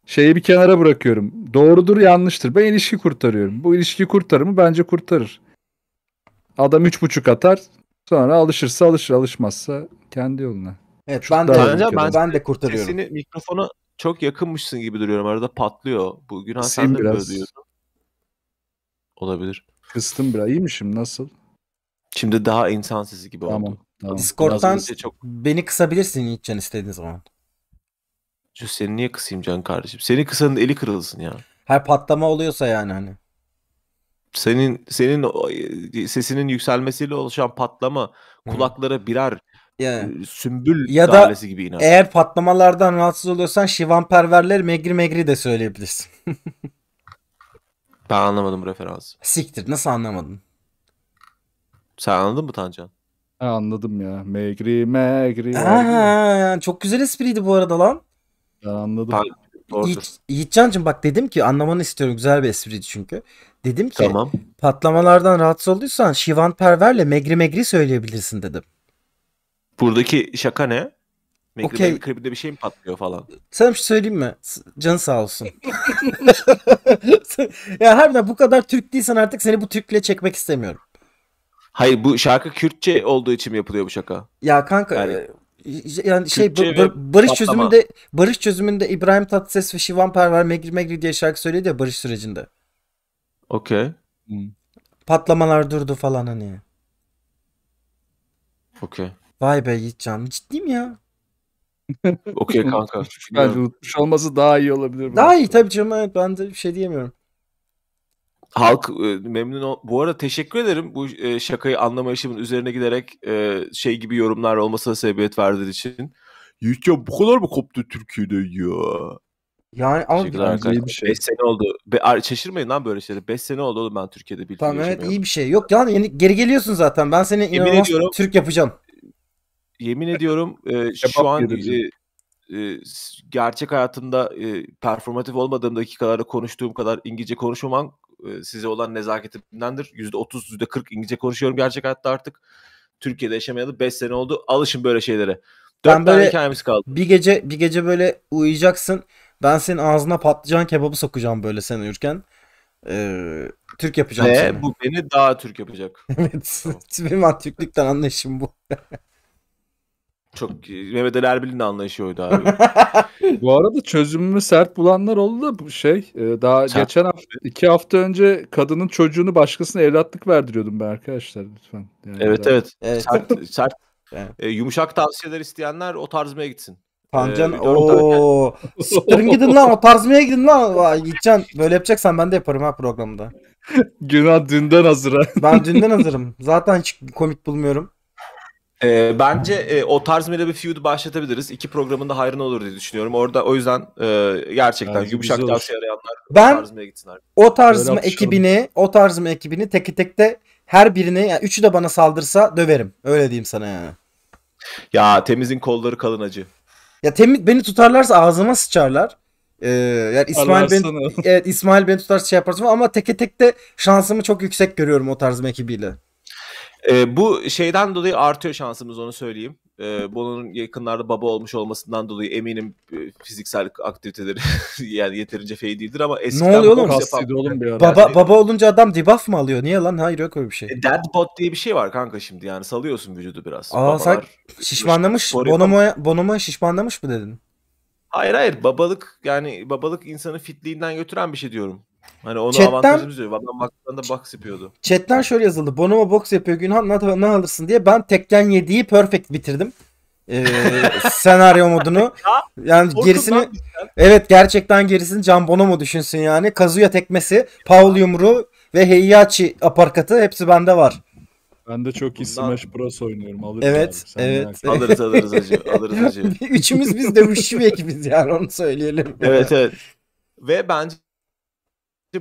şeyi bir kenara bırakıyorum. Doğrudur yanlıştır. Ben ilişki kurtarıyorum. Bu ilişki kurtarır mı? Bence kurtarır. Adam 3.5 atar. Sonra alışırsa alışır. Alışmazsa kendi yoluna. Evet ben de, ben, ben, ben de kurtarıyorum. Sesini mikrofona çok yakınmışsın gibi duruyorum. Arada patlıyor. Bu Günhan sen de böyle diyorsun. Olabilir. Kıstım biraz. mişim Nasıl? Şimdi daha insan sesi gibi tamam, oldu. Tamam. Discord'dan şey çok... beni kısabilirsin Yiğitcan istediğin zaman. Şu seni niye kısayım Can kardeşim? Seni kısanın eli kırılsın ya. Her patlama oluyorsa yani hani. Senin senin e, sesinin yükselmesiyle oluşan patlama kulaklara birer yani. E, sümbül ya da gibi iner. Eğer patlamalardan rahatsız oluyorsan şivan perverler megri megri de söyleyebilirsin. Ben anlamadım bu referansı. Siktir nasıl anlamadın? Sen anladın mı Tancan? Ha, anladım ya. Megri, Megri. Aa, çok güzel espriydi bu arada lan. Ben anladım. Tamam, Yiğitcan'cığım bak dedim ki anlamanı istiyorum. Güzel bir espriydi çünkü. Dedim ki tamam. patlamalardan rahatsız olduysan Şivan Perver'le Megri Megri söyleyebilirsin dedim. Buradaki şaka ne? okay. klibinde bir şey mi patlıyor falan? Sana bir şey söyleyeyim mi? Canı sağ olsun. ya harbiden bu kadar Türk değilsen artık seni bu Türk'le çekmek istemiyorum. Hayır bu şarkı Kürtçe olduğu için mi yapılıyor bu şaka? Ya kanka yani, e, yani şey Kürtçe bar- barış patlama. çözümünde barış çözümünde İbrahim Tatlıses ve Şivan Perver Megri Megri diye şarkı söyledi ya barış sürecinde. Okey. Patlamalar durdu falan hani. Okey. Vay be Yiğitcan ciddiyim ya. Okey kanka. Bence unutmuş olması daha iyi olabilir. Daha iyi tabii canım evet ben de bir şey diyemiyorum. Halk e, memnun ol. Bu arada teşekkür ederim bu e, şakayı anlamayışımın üzerine giderek e, şey gibi yorumlar olmasına sebebiyet verdiğin için. Ya bu kadar mı koptu Türkiye'de ya? Yani ama bir şey. 5 sene oldu. Be, şaşırmayın lan böyle şeyleri. 5 sene oldu oğlum ben Türkiye'de bildiğim Tamam evet iyi bir şey. Yok yani geri geliyorsun zaten. Ben seni Emin inanılmaz Türk yapacağım yemin ediyorum e, şu an e, gerçek hayatımda e, performatif olmadığım dakikalarda konuştuğum kadar İngilizce konuşmamam e, size olan nezaketimdendir. %30, %40 İngilizce konuşuyorum gerçek hayatta artık. Türkiye'de yaşamayalı 5 sene oldu. Alışın böyle şeylere. Dört ben böyle hikayemiz kaldı. Bir gece bir gece böyle uyuyacaksın. Ben senin ağzına patlıcan kebabı sokacağım böyle sen uyurken. Ee, Türk yapacağım Ve seni. bu beni daha Türk yapacak. evet. Tamam. Benim Türklükten anlayışım bu. Çok e, Mehmet Ali Erbil'in anlayışı oydu abi. Bu arada çözümümü sert bulanlar oldu da bu şey e, daha Sen... geçen hafta iki hafta önce kadının çocuğunu başkasına evlatlık verdiriyordum ben arkadaşlar lütfen. Yani evet, evet evet sert, sert yani. e, yumuşak tavsiyeler isteyenler o tarzmaya gitsin. Tancan ee, o siktirin gidin lan o tarzmaya gidin lan. Vay, gideceksin böyle yapacaksan ben de yaparım ha programda. Günah dünden hazır ha. Ben dünden hazırım. Zaten hiç komik bulmuyorum. E, bence e, o tarz böyle bir feud başlatabiliriz. İki programında hayrına olur diye düşünüyorum. Orada o yüzden e, gerçekten yani yumuşak tavsiye arayanlar ben, o tarz gitsinler. O tarz mı ekibini, o tarz mı ekibini tek tekte her birini yani üçü de bana saldırsa döverim. Öyle diyeyim sana yani. Ya temizin kolları kalın acı. Ya temiz beni tutarlarsa ağzıma sıçarlar. Ee, yani İsmail ben evet İsmail ben tutarsa şey yaparsın ama teke tekte şansımı çok yüksek görüyorum o tarz ekibiyle. E, bu şeyden dolayı artıyor şansımız onu söyleyeyim. E, ee, bunun yakınlarda baba olmuş olmasından dolayı eminim e, fiziksel aktiviteleri yani yeterince fey değildir ama eskiden ne oluyor oğlum? Yapan, oğlum bir baba baba olunca adam debuff mı alıyor? Niye lan? Hayır yok öyle bir şey. E, deadbot diye bir şey var kanka şimdi yani salıyorsun vücudu biraz. Aa Babalar, sen şişmanlamış. Bonomo'ya Bonomo şişmanlamış mı dedin? Hayır hayır babalık yani babalık insanı fitliğinden götüren bir şey diyorum. Hani onu Chatten, avantajımız yok. Adam box yapıyordu. Chatten şöyle yazıldı. Bonomo box yapıyor. Günhan ne, ne alırsın diye. Ben Tekken 7'yi perfect bitirdim. Ee, senaryo modunu. Yani gerisini evet gerçekten gerisini Can Bonomo düşünsün yani. Kazuya tekmesi, Paul yumru ve Heihachi aparkatı hepsi bende var. Ben de çok iyi Smash Bros oynuyorum. Alırız evet, abi. evet. Alırız alırız acı. Alırız acı. Üçümüz biz dövüşçü bir ekibiz yani onu söyleyelim. Evet evet. Ve bence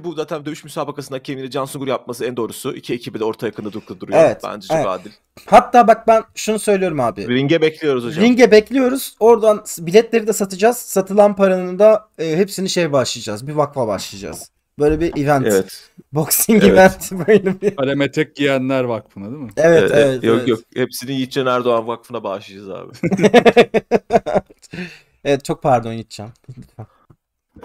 bu zaten dövüş müsabakasında hakemini Can Sungur yapması en doğrusu. İki ekibi de orta yakında duruyor. Evet, Bence çok evet. adil. Hatta bak ben şunu söylüyorum abi. Ringe bekliyoruz hocam. Ringe bekliyoruz. Oradan biletleri de satacağız. Satılan paranın da e, hepsini şey başlayacağız. Bir vakfa başlayacağız. Böyle bir event. Evet. Boxing evet. event böyle bir. Kaleme tek giyenler vakfına değil mi? Evet evet. evet yok evet. yok. Hepsini Yiğitcan Erdoğan vakfına bağışlayacağız abi. evet çok pardon Yiğitcan.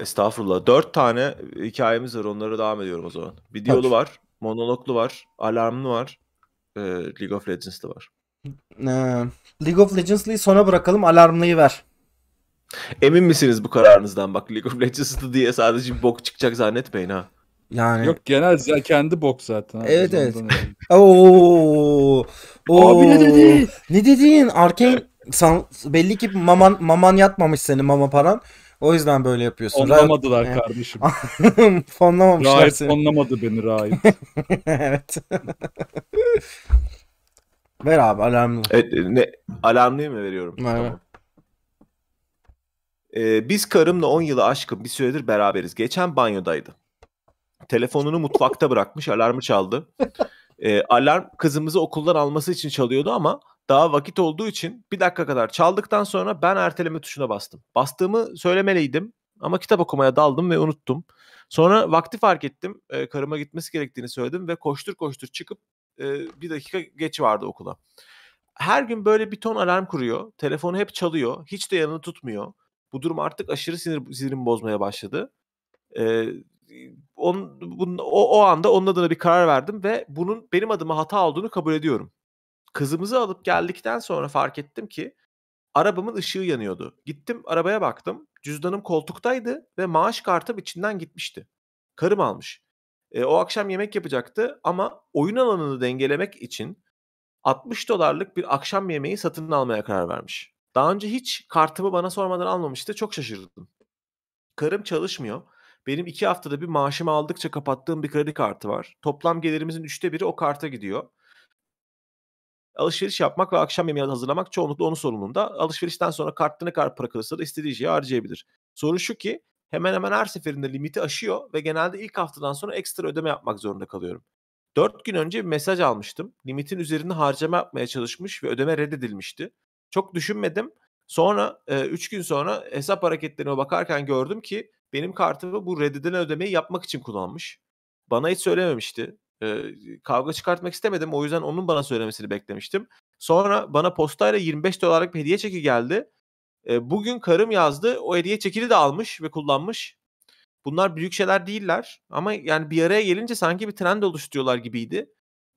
Estağfurullah. Dört tane hikayemiz var. Onlara devam ediyorum o zaman. Videolu var, monologlu var, alarmlı var, e, League of Legends'lı var. Ee, League of Legends'lıyı sona bırakalım. Alarmlıyı ver. Emin misiniz bu kararınızdan? Bak League of Legends'lı diye sadece bir bok çıkacak zannetmeyin ha. Yani Yok genel ya kendi bok zaten. Abi. Evet evet. Oo. Oo. Abi ne dedi? Ne dedin? Arcane belli ki maman maman yatmamış seni mama paran. O yüzden böyle yapıyorsun. Fonlamadılar Ra- kardeşim. Fonlamamışlar rahip seni. fonlamadı beni rahip. evet. Ver abi alarmlı. Evet, ne, alarmlıyı mı veriyorum? Ver, tamam. Ee, biz karımla 10 yılı aşkın bir süredir beraberiz. Geçen banyodaydı. Telefonunu mutfakta bırakmış. Alarmı çaldı. Ee, alarm kızımızı okuldan alması için çalıyordu ama daha vakit olduğu için bir dakika kadar çaldıktan sonra ben erteleme tuşuna bastım. Bastığımı söylemeliydim ama kitap okumaya daldım ve unuttum. Sonra vakti fark ettim. E, karıma gitmesi gerektiğini söyledim ve koştur koştur çıkıp e, bir dakika geç vardı okula. Her gün böyle bir ton alarm kuruyor. Telefonu hep çalıyor. Hiç de yanını tutmuyor. Bu durum artık aşırı sinir, sinirimi bozmaya başladı. Ee, on, bunun, o, o anda onun adına bir karar verdim ve bunun benim adıma hata olduğunu kabul ediyorum. Kızımızı alıp geldikten sonra fark ettim ki arabamın ışığı yanıyordu. Gittim arabaya baktım. Cüzdanım koltuktaydı ve maaş kartım içinden gitmişti. Karım almış. E, o akşam yemek yapacaktı ama oyun alanını dengelemek için 60 dolarlık bir akşam yemeği satın almaya karar vermiş. Daha önce hiç kartımı bana sormadan almamıştı. Çok şaşırdım. Karım çalışmıyor. Benim iki haftada bir maaşımı aldıkça kapattığım bir kredi kartı var. Toplam gelirimizin üçte biri o karta gidiyor alışveriş yapmak ve akşam yemeği hazırlamak çoğunlukla onun sorumluluğunda. Alışverişten sonra kartta ne kadar para kalırsa da istediği şeyi harcayabilir. Sorun şu ki hemen hemen her seferinde limiti aşıyor ve genelde ilk haftadan sonra ekstra ödeme yapmak zorunda kalıyorum. 4 gün önce bir mesaj almıştım. Limitin üzerinde harcama yapmaya çalışmış ve ödeme reddedilmişti. Çok düşünmedim. Sonra 3 e, gün sonra hesap hareketlerine bakarken gördüm ki benim kartımı bu reddedilen ödemeyi yapmak için kullanmış. Bana hiç söylememişti e, kavga çıkartmak istemedim. O yüzden onun bana söylemesini beklemiştim. Sonra bana postayla 25 dolarlık bir hediye çeki geldi. E, bugün karım yazdı. O hediye çekini de almış ve kullanmış. Bunlar büyük şeyler değiller ama yani bir araya gelince sanki bir trend oluşturuyorlar gibiydi.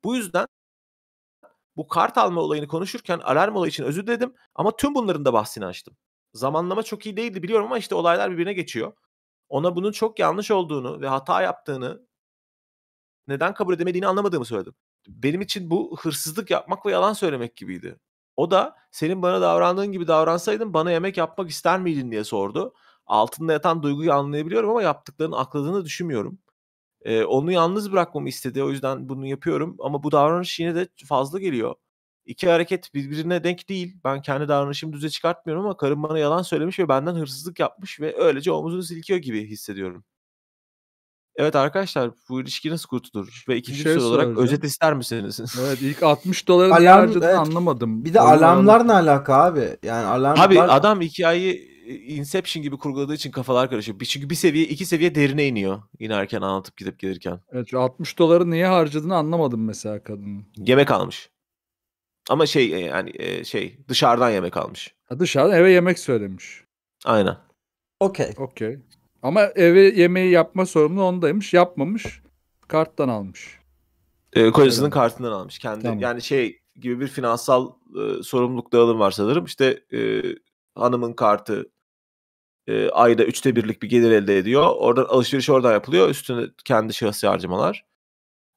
Bu yüzden bu kart alma olayını konuşurken alarm olayı için özür diledim ama tüm bunların da bahsini açtım. Zamanlama çok iyi değildi biliyorum ama işte olaylar birbirine geçiyor. Ona bunun çok yanlış olduğunu ve hata yaptığını neden kabul edemediğini anlamadığımı söyledim. Benim için bu hırsızlık yapmak ve yalan söylemek gibiydi. O da senin bana davrandığın gibi davransaydın bana yemek yapmak ister miydin diye sordu. Altında yatan duyguyu anlayabiliyorum ama yaptıklarının akladığını düşünmüyorum. Ee, onu yalnız bırakmamı istedi o yüzden bunu yapıyorum ama bu davranış yine de fazla geliyor. İki hareket birbirine denk değil. Ben kendi davranışımı düze çıkartmıyorum ama karım bana yalan söylemiş ve benden hırsızlık yapmış ve öylece omuzunu silkiyor gibi hissediyorum. Evet arkadaşlar bu ilişki nasıl kurtulur? Ve ikinci şey soru olarak özet ister misiniz? Evet ilk 60 doları Alarm, harcadın evet. anlamadım. Bir de alarmlar ne alaka abi? Yani alarmlar... Abi adam hikayeyi e, Inception gibi kurguladığı için kafalar karışıyor. Çünkü bir seviye iki seviye derine iniyor inerken anlatıp gidip gelirken. Evet 60 doları niye harcadığını anlamadım mesela kadın. Yemek almış. Ama şey e, yani e, şey dışarıdan yemek almış. Ha, dışarıdan eve yemek söylemiş. Aynen. Okey. Okey. Ama eve yemeği yapma sorumluluğu ondaymış. Yapmamış. Karttan almış. E, kocasının evet. kartından almış. Kendi tamam. yani şey gibi bir finansal e, sorumluluk dağılım var sanırım. İşte e, hanımın kartı e, ayda üçte birlik bir gelir elde ediyor. Oradan alışveriş oradan yapılıyor. Üstüne kendi şahsi harcamalar.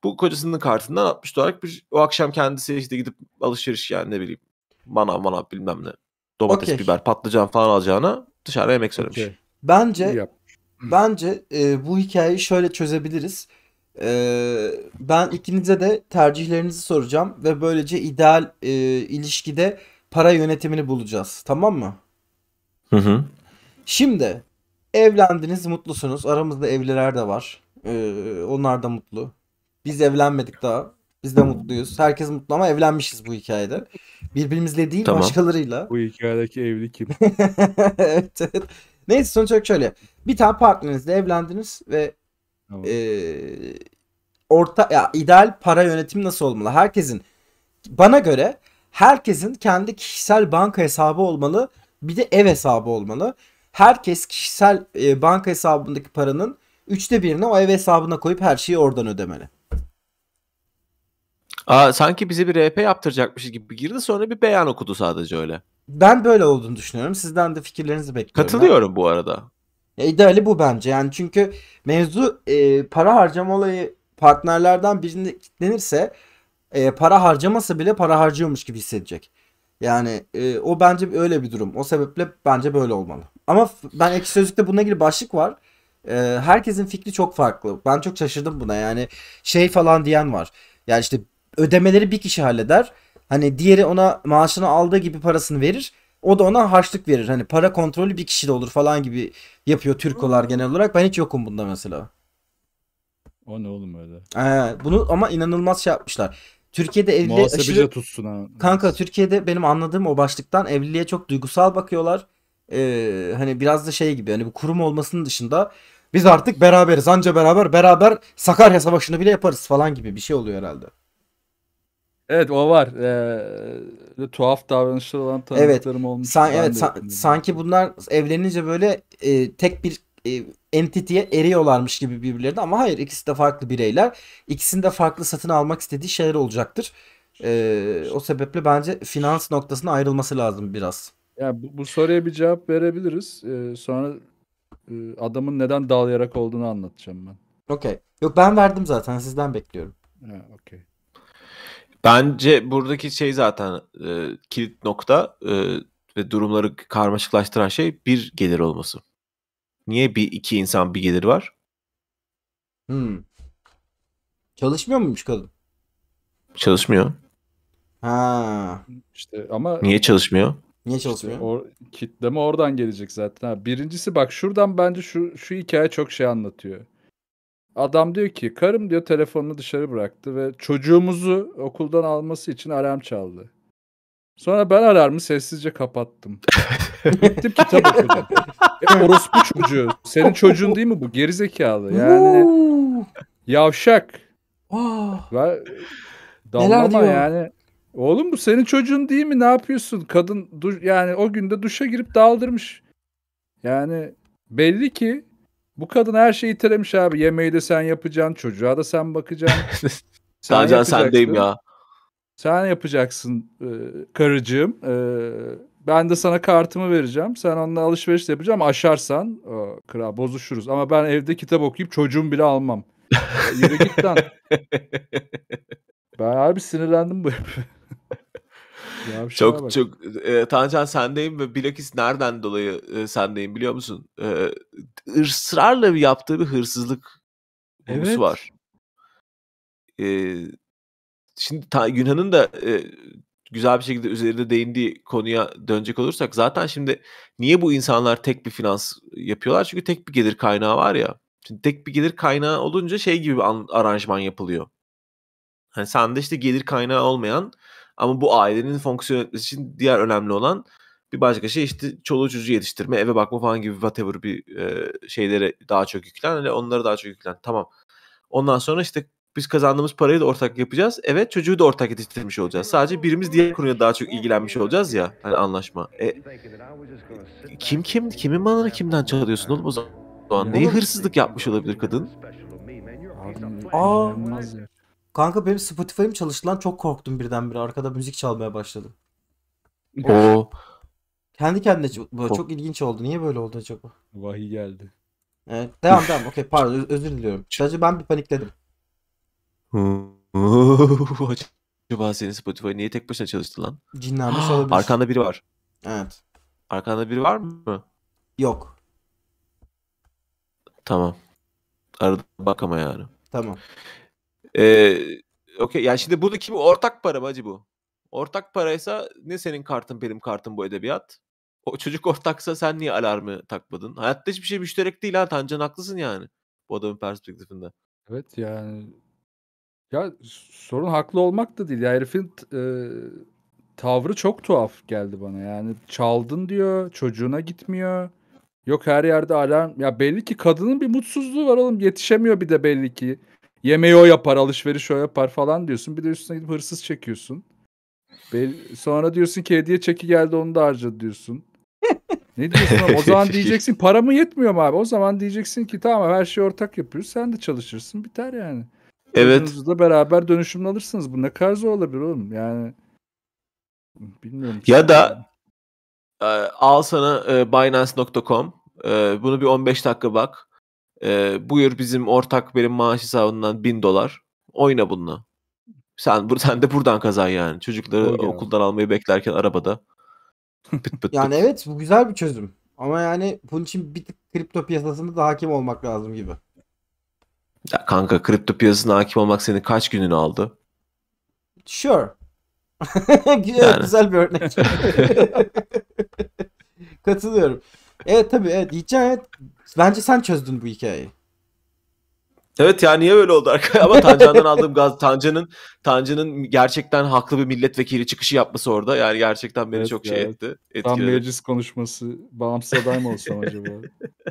Bu kocasının kartından 60 dolarlık bir o akşam kendisi işte gidip alışveriş yani ne bileyim manav manav bilmem ne. Domates, okay. biber, patlıcan falan alacağına dışarı yemek söylemiş. Okay. Bence Bence e, bu hikayeyi şöyle çözebiliriz. E, ben ikinize de tercihlerinizi soracağım ve böylece ideal e, ilişkide para yönetimini bulacağız. Tamam mı? Hı hı. Şimdi evlendiniz, mutlusunuz. Aramızda evliler de var. E, onlar da mutlu. Biz evlenmedik daha. Biz de mutluyuz. Herkes mutlu ama evlenmişiz bu hikayede. Birbirimizle değil Tamam. başkalarıyla. Bu hikayedeki evli kim? evet, evet. Neyse sonuç olarak şöyle. Bir tane partnerinizle evlendiniz ve tamam. e, orta ya ideal para yönetimi nasıl olmalı? Herkesin bana göre herkesin kendi kişisel banka hesabı olmalı. Bir de ev hesabı olmalı. Herkes kişisel e, banka hesabındaki paranın üçte birini o ev hesabına koyup her şeyi oradan ödemeli. Aa, sanki bize bir RP yaptıracakmış gibi girdi sonra bir beyan okudu sadece öyle ben böyle olduğunu düşünüyorum. Sizden de fikirlerinizi bekliyorum. Katılıyorum ben. bu arada. Ya, ideali bu bence. Yani çünkü mevzu e, para harcama olayı partnerlerden birinde kitlenirse e, para harcamasa bile para harcıyormuş gibi hissedecek. Yani e, o bence öyle bir durum. O sebeple bence böyle olmalı. Ama ben ekşi sözlükte bununla ilgili başlık var. E, herkesin fikri çok farklı. Ben çok şaşırdım buna. Yani şey falan diyen var. Yani işte ödemeleri bir kişi halleder. Hani diğeri ona maaşını aldığı gibi parasını verir. O da ona harçlık verir. Hani para kontrolü bir kişi de olur falan gibi yapıyor Türkolar genel olarak. Ben hiç yokum bunda mesela. O ne oğlum öyle? Ee, bunu ama inanılmaz şey yapmışlar. Türkiye'de evliliğe aşırı... tutsun ha. Kanka Türkiye'de benim anladığım o başlıktan evliliğe çok duygusal bakıyorlar. Ee, hani biraz da şey gibi hani bu kurum olmasının dışında biz artık beraberiz anca beraber beraber Sakarya Savaşı'nı bile yaparız falan gibi bir şey oluyor herhalde. Evet o var. Ee, tuhaf davranışlar olan tanıdıklarım evet. olmuş. San, evet san, sanki bunlar evlenince böyle e, tek bir e, entity'ye eriyorlarmış gibi birbirlerine ama hayır ikisi de farklı bireyler. İkisinin de farklı satın almak istediği şeyler olacaktır. Ee, o sebeple bence finans noktasına ayrılması lazım biraz. Yani bu, bu soruya bir cevap verebiliriz. Ee, sonra e, adamın neden dağlayarak olduğunu anlatacağım ben. Okey. Yok ben verdim zaten sizden bekliyorum. Ha, okey. Bence buradaki şey zaten e, kilit nokta e, ve durumları karmaşıklaştıran şey bir gelir olması. Niye bir iki insan bir gelir var? Hmm. Çalışmıyor muymuş kadın? Çalışmıyor. Ha. İşte ama niye çalışmıyor? Niye çalışmıyor? İşte or, kitleme oradan gelecek zaten. Ha, birincisi bak şuradan bence şu şu hikaye çok şey anlatıyor. Adam diyor ki karım diyor telefonunu dışarı bıraktı ve çocuğumuzu okuldan alması için alarm çaldı. Sonra ben alarmı sessizce kapattım. Gittim kitap okudum. Ya e, orospu çocuğu. Senin çocuğun değil mi bu? Gerizekalı. Yani yavşak. Ah! Ve damlama yani. Oğlum bu senin çocuğun değil mi? Ne yapıyorsun? Kadın du- yani o günde duşa girip daldırmış. Yani belli ki bu kadın her şeyi iteremiş abi. Yemeği de sen yapacaksın. Çocuğa da sen bakacaksın. sen Sadece sendeyim ya. Sen yapacaksın e, karıcığım. E, ben de sana kartımı vereceğim. Sen onunla alışveriş yapacağım. Aşarsan o, e, kral bozuşuruz. Ama ben evde kitap okuyup çocuğum bile almam. E, yürü git lan. ben abi sinirlendim bu çok bak. çok e, Tancan sendeyim ve bilakis nereden dolayı e, sendeyim biliyor musun? E, ısrarla yaptığı bir hırsızlık evet. var. E, şimdi ta, Yunan'ın da e, güzel bir şekilde üzerinde değindiği konuya dönecek olursak zaten şimdi niye bu insanlar tek bir finans yapıyorlar? Çünkü tek bir gelir kaynağı var ya. Şimdi tek bir gelir kaynağı olunca şey gibi bir aranjman yapılıyor. Hani sende işte gelir kaynağı olmayan ama bu ailenin fonksiyon etmesi için diğer önemli olan bir başka şey işte çoluğu çocuğu yetiştirme, eve bakma falan gibi whatever bir e, şeylere daha çok yüklen. Hani onlara daha çok yüklen. Tamam. Ondan sonra işte biz kazandığımız parayı da ortak yapacağız. Evet çocuğu da ortak yetiştirmiş olacağız. Sadece birimiz diğer konuya daha çok ilgilenmiş olacağız ya. Hani anlaşma. E, kim kim kimin malını kimden çalıyorsun oğlum o zaman? Neyi hırsızlık yapmış olabilir kadın? Aa, Kanka benim Spotify'm çalıştı çok korktum birdenbire. Arkada müzik çalmaya başladı. O Kendi kendine ç- çok ilginç oldu. Niye böyle oldu acaba? Vahiy geldi. Evet, devam devam. Okey pardon öz- özür diliyorum. Sadece ben bir panikledim. Acaba senin Spotify niye tek başına çalıştı lan? Cinlenmiş olabilir. Arkanda biri var. Evet. Arkanda biri var mı? Yok. Tamam. Arada bak ama yani. Tamam. Ee, Okey yani şimdi buradaki bir ortak para mı acı bu. Ortak paraysa ne senin kartın benim kartım bu edebiyat? O çocuk ortaksa sen niye alarmı takmadın? Hayatta hiçbir şey müşterek değil ha Tancan haklısın yani. Bu adamın perspektifinde. Evet yani ya sorun haklı olmak da değil. Ya herifin e, tavrı çok tuhaf geldi bana. Yani çaldın diyor, çocuğuna gitmiyor. Yok her yerde alarm. Ya belli ki kadının bir mutsuzluğu var oğlum. Yetişemiyor bir de belli ki. Yemeği o yapar, alışveriş o yapar falan diyorsun. Bir de üstüne gidip hırsız çekiyorsun. Sonra diyorsun ki hediye çeki geldi onu da harcadı diyorsun. Ne diyorsun abi? O zaman diyeceksin para mı yetmiyor mu abi? O zaman diyeceksin ki tamam her şeyi ortak yapıyoruz. Sen de çalışırsın biter yani. Evet. da beraber dönüşüm alırsınız. Bu ne karzı olabilir oğlum yani. Bilmiyorum. Ya da e, al sana e, Binance.com e, ee, bunu bir 15 dakika bak e, buyur bizim ortak benim maaş hesabından bin dolar oyna bununla. Sen, sen de buradan kazan yani. Çocukları Öyle okuldan yani. almayı beklerken arabada. pıt pıt pıt. Yani evet bu güzel bir çözüm. Ama yani bunun için bir tık kripto piyasasında da hakim olmak lazım gibi. Ya kanka kripto piyasasına hakim olmak senin kaç gününü aldı? Sure. güzel, yani. güzel bir örnek. Katılıyorum. Evet tabii evet. Yiğitcan evet Bence sen çözdün bu hikayeyi. Evet yani niye böyle oldu arkadaşlar? Ama Tancan'dan aldığım gaz Tancan'ın Tancan'ın gerçekten haklı bir milletvekili çıkışı yapması orada. Yani gerçekten beni evet, çok şey etti. Etkiledi. Tam meclis konuşması. Bağımsız aday mı olsam acaba?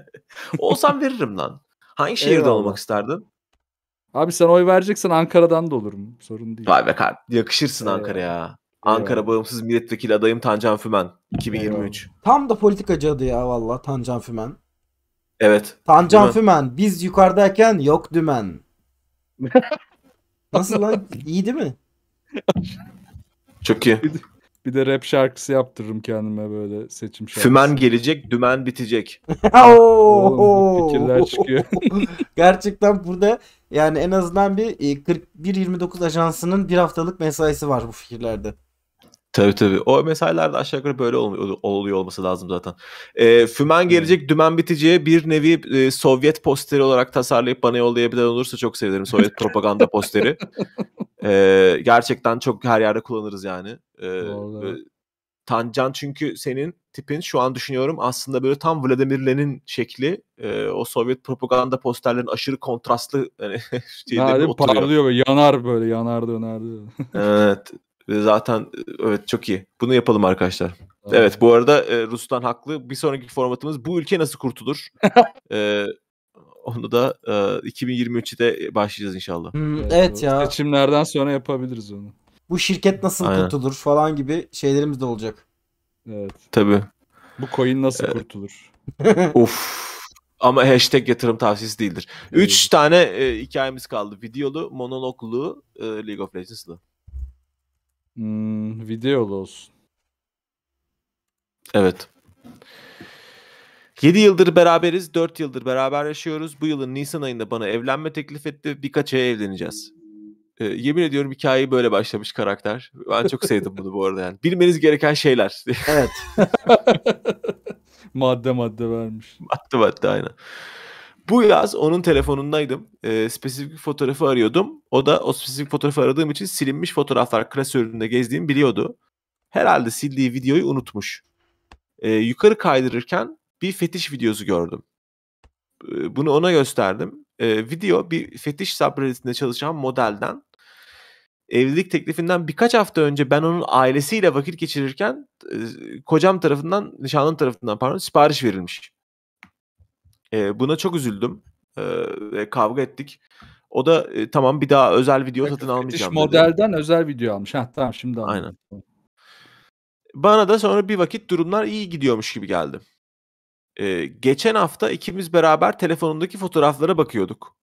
Olsam veririm lan. Hangi şehirde Eyvallah. olmak isterdin? Abi sen oy vereceksen Ankara'dan da olurum. Sorun değil. Vay be kar yakışırsın Eyvallah. Ankara'ya. Ankara Eyvallah. Bağımsız Milletvekili adayım Tancan Fümen 2023. Eyvallah. Tam da politikacı adı ya valla Tancan Fümen. Evet. Tancan Fümen biz yukarıdayken yok dümen. Nasıl lan? İyi değil mi? Çok iyi. Bir de, bir de rap şarkısı yaptırırım kendime böyle seçim şarkısı. Fümen gelecek, dümen bitecek. Oğlum, fikirler çıkıyor. Gerçekten burada yani en azından bir 41-29 e, ajansının bir haftalık mesaisi var bu fikirlerde. Tabii tabii. O mesailerde aşağı yukarı böyle oluyor, oluyor olması lazım zaten. E, fümen gelecek, dümen biteceği bir nevi e, Sovyet posteri olarak tasarlayıp bana yollayabilen olursa çok sevinirim. Sovyet propaganda posteri. E, gerçekten çok her yerde kullanırız yani. E, e, Tancan çünkü senin tipin şu an düşünüyorum aslında böyle tam Vladimir Lenin şekli e, o Sovyet propaganda posterlerin aşırı kontrastlı yani, şeyleri Parlıyor böyle yanar böyle yanar döner. evet zaten e, evet çok iyi. Bunu yapalım arkadaşlar. Evet, evet bu arada e, Ruslan haklı. Bir sonraki formatımız bu ülke nasıl kurtulur? e, onu da e, 2023'te başlayacağız inşallah. Hmm, evet, ya. Seçimlerden sonra yapabiliriz onu. Bu şirket nasıl Aynen. kurtulur falan gibi şeylerimiz de olacak. Evet. Tabii. Bu coin nasıl evet. kurtulur? of. Ama hashtag yatırım tavsiyesi değildir. 3 evet. tane e, hikayemiz kaldı. Videolu, monologlu, e, League of Legends'lı. Hmm, videolu olsun. Evet. 7 yıldır beraberiz, 4 yıldır beraber yaşıyoruz. Bu yılın Nisan ayında bana evlenme teklif etti. Birkaç aya evleneceğiz. Ee, yemin ediyorum hikayeyi böyle başlamış karakter. Ben çok sevdim bunu bu arada yani. Bilmeniz gereken şeyler. evet. madde madde vermiş. Madde madde aynen. Bu yaz onun telefonundaydım. E, spesifik fotoğrafı arıyordum. O da o spesifik fotoğrafı aradığım için silinmiş fotoğraflar klasöründe gezdiğimi biliyordu. Herhalde sildiği videoyu unutmuş. E, yukarı kaydırırken bir fetiş videosu gördüm. E, bunu ona gösterdim. E, video bir fetiş subredditinde çalışan modelden evlilik teklifinden birkaç hafta önce ben onun ailesiyle vakit geçirirken e, kocam tarafından, nişanlım tarafından pardon sipariş verilmiş. E, buna çok üzüldüm. E, kavga ettik. O da e, tamam bir daha özel video satın almayacağım. Dedi. modelden özel video almış. Ha tamam şimdi anladım. Aynen. Bana da sonra bir vakit durumlar iyi gidiyormuş gibi geldi. E, geçen hafta ikimiz beraber telefonundaki fotoğraflara bakıyorduk.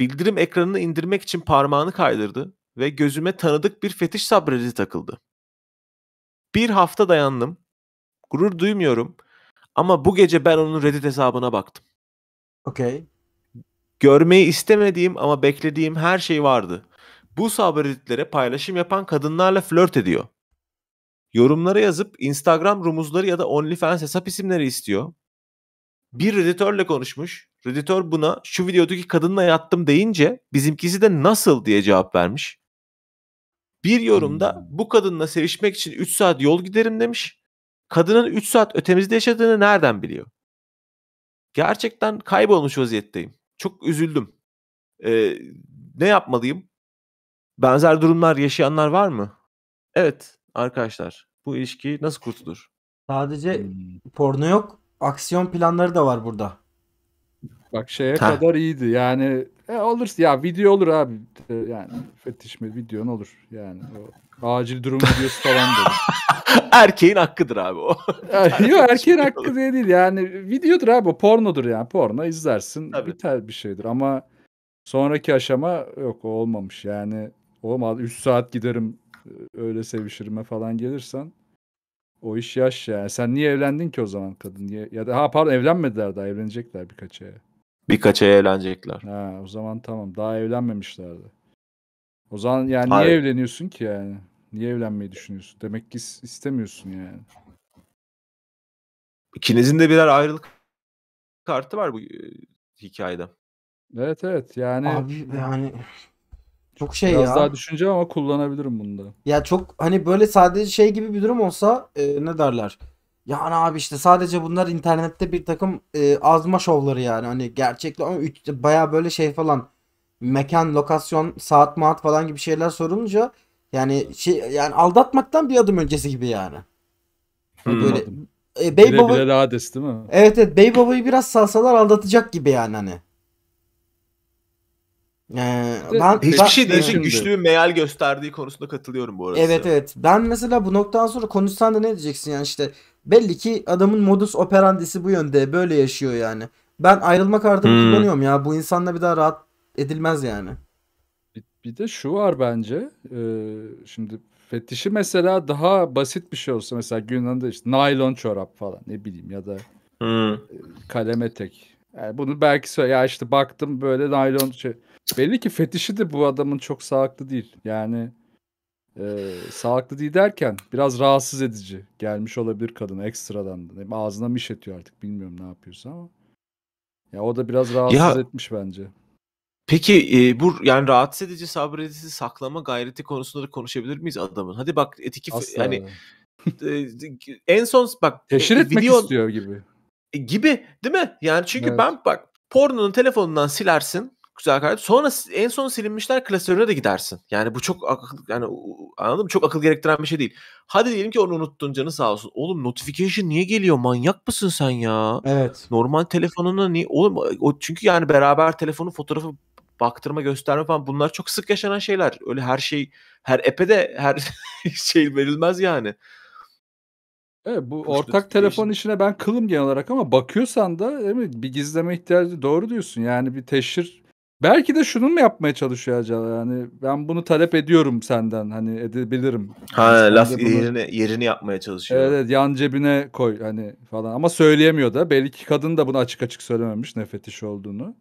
Bildirim ekranını indirmek için parmağını kaydırdı ve gözüme tanıdık bir fetiş sabredi takıldı. Bir hafta dayandım. Gurur duymuyorum ama bu gece ben onun Reddit hesabına baktım. Okay. Görmeyi istemediğim ama beklediğim her şey vardı. Bu subredditlere paylaşım yapan kadınlarla flört ediyor. Yorumlara yazıp Instagram rumuzları ya da OnlyFans hesap isimleri istiyor. Bir redditörle konuşmuş. Redditör buna şu videodaki kadınla yattım deyince bizimkisi de nasıl diye cevap vermiş. Bir yorumda hmm. bu kadınla sevişmek için 3 saat yol giderim demiş kadının 3 saat ötemizde yaşadığını nereden biliyor? Gerçekten kaybolmuş vaziyetteyim. Çok üzüldüm. Ee, ne yapmalıyım? Benzer durumlar yaşayanlar var mı? Evet arkadaşlar bu ilişki nasıl kurtulur? Sadece hmm. porno yok aksiyon planları da var burada. Bak şeye ha. kadar iyiydi. Yani e, olur ya video olur abi. E, yani fetiş mi videon olur yani. O, acil durum videosu falan dedi. erkeğin hakkıdır abi o. Yani, yok erkeğin hakkı diye değil yani videodur abi o pornodur yani porno izlersin Tabii. biter bir şeydir ama sonraki aşama yok olmamış yani olmaz 3 saat giderim e, öyle sevişirime falan gelirsen o iş yaş yani sen niye evlendin ki o zaman kadın niye ya da ha pardon evlenmediler daha evlenecekler birkaç aya. Birkaç ay evlenecekler. Ha, o zaman tamam. Daha evlenmemişlerdi. O zaman yani Hayır. niye evleniyorsun ki yani? Niye evlenmeyi düşünüyorsun? Demek ki istemiyorsun yani. İkinizin de birer ayrılık kartı var bu e, hikayede. Evet evet yani. Abi yani çok şey Biraz ya. daha düşüneceğim ama kullanabilirim bunda. Ya çok hani böyle sadece şey gibi bir durum olsa e, ne derler? Yani abi işte sadece bunlar internette bir takım e, azma şovları yani hani gerçekle ama baya böyle şey falan mekan, lokasyon, saat, maat falan gibi şeyler sorulunca yani şey yani aldatmaktan bir adım öncesi gibi yani. Hani hmm. Böyle e, Bey Baba bile daha değil mi? Evet evet Bey Baba'yı biraz salsalar aldatacak gibi yani hani. Ee, ben, Hiçbir ben, şey değil. Şimdi. Güçlü bir meyal gösterdiği konusunda katılıyorum bu arada. Evet evet. Ben mesela bu noktadan sonra konuşsan da ne diyeceksin yani işte Belli ki adamın modus operandisi bu yönde. Böyle yaşıyor yani. Ben ayrılma kartımı Hmm. kullanıyorum ya. Bu insanla bir daha rahat edilmez yani. Bir, bir de şu var bence. eee, şimdi fetişi mesela daha basit bir şey olsa mesela Yunan'da işte naylon çorap falan ne bileyim ya da Hı. Hmm. E, kalem tek. Yani bunu belki söyle ya işte baktım böyle naylon şey. Belli ki fetişi de bu adamın çok sağlıklı değil. Yani e, sağlıklı değil derken biraz rahatsız edici gelmiş olabilir kadın ekstradan. ağzına miş etiyor artık bilmiyorum ne yapıyorsa ama. Ya o da biraz rahatsız ya, etmiş bence. Peki e, bu yani rahatsız edici sabredici saklama gayreti konusunda da konuşabilir miyiz adamın? Hadi bak etiki yani e, en son bak e, teşhir e, etmek video, istiyor gibi. E, gibi değil mi? Yani çünkü evet. ben bak pornonun telefonundan silersin güzel kaydı. Sonra en son silinmişler klasörüne de gidersin. Yani bu çok akıl yani anladım Çok akıl gerektiren bir şey değil. Hadi diyelim ki onu unuttun canı sağ olsun. Oğlum notification niye geliyor? Manyak mısın sen ya? Evet. Normal telefonuna niye oğlum o çünkü yani beraber telefonun fotoğrafı baktırma gösterme falan bunlar çok sık yaşanan şeyler. Öyle her şey her epe de her şey verilmez yani. Evet bu Push ortak telefon işine ben kılım genel olarak ama bakıyorsan da değil mi? bir gizleme ihtiyacı doğru diyorsun. Yani bir teşhir Belki de şunu mu yapmaya çalışıyor acaba yani ben bunu talep ediyorum senden hani edebilirim. Ha yani laf bunu... yerini yerini yapmaya çalışıyor. Evet, evet yan cebine koy hani falan ama söyleyemiyor da Belli ki kadın da bunu açık açık söylememiş ne fetiş olduğunu.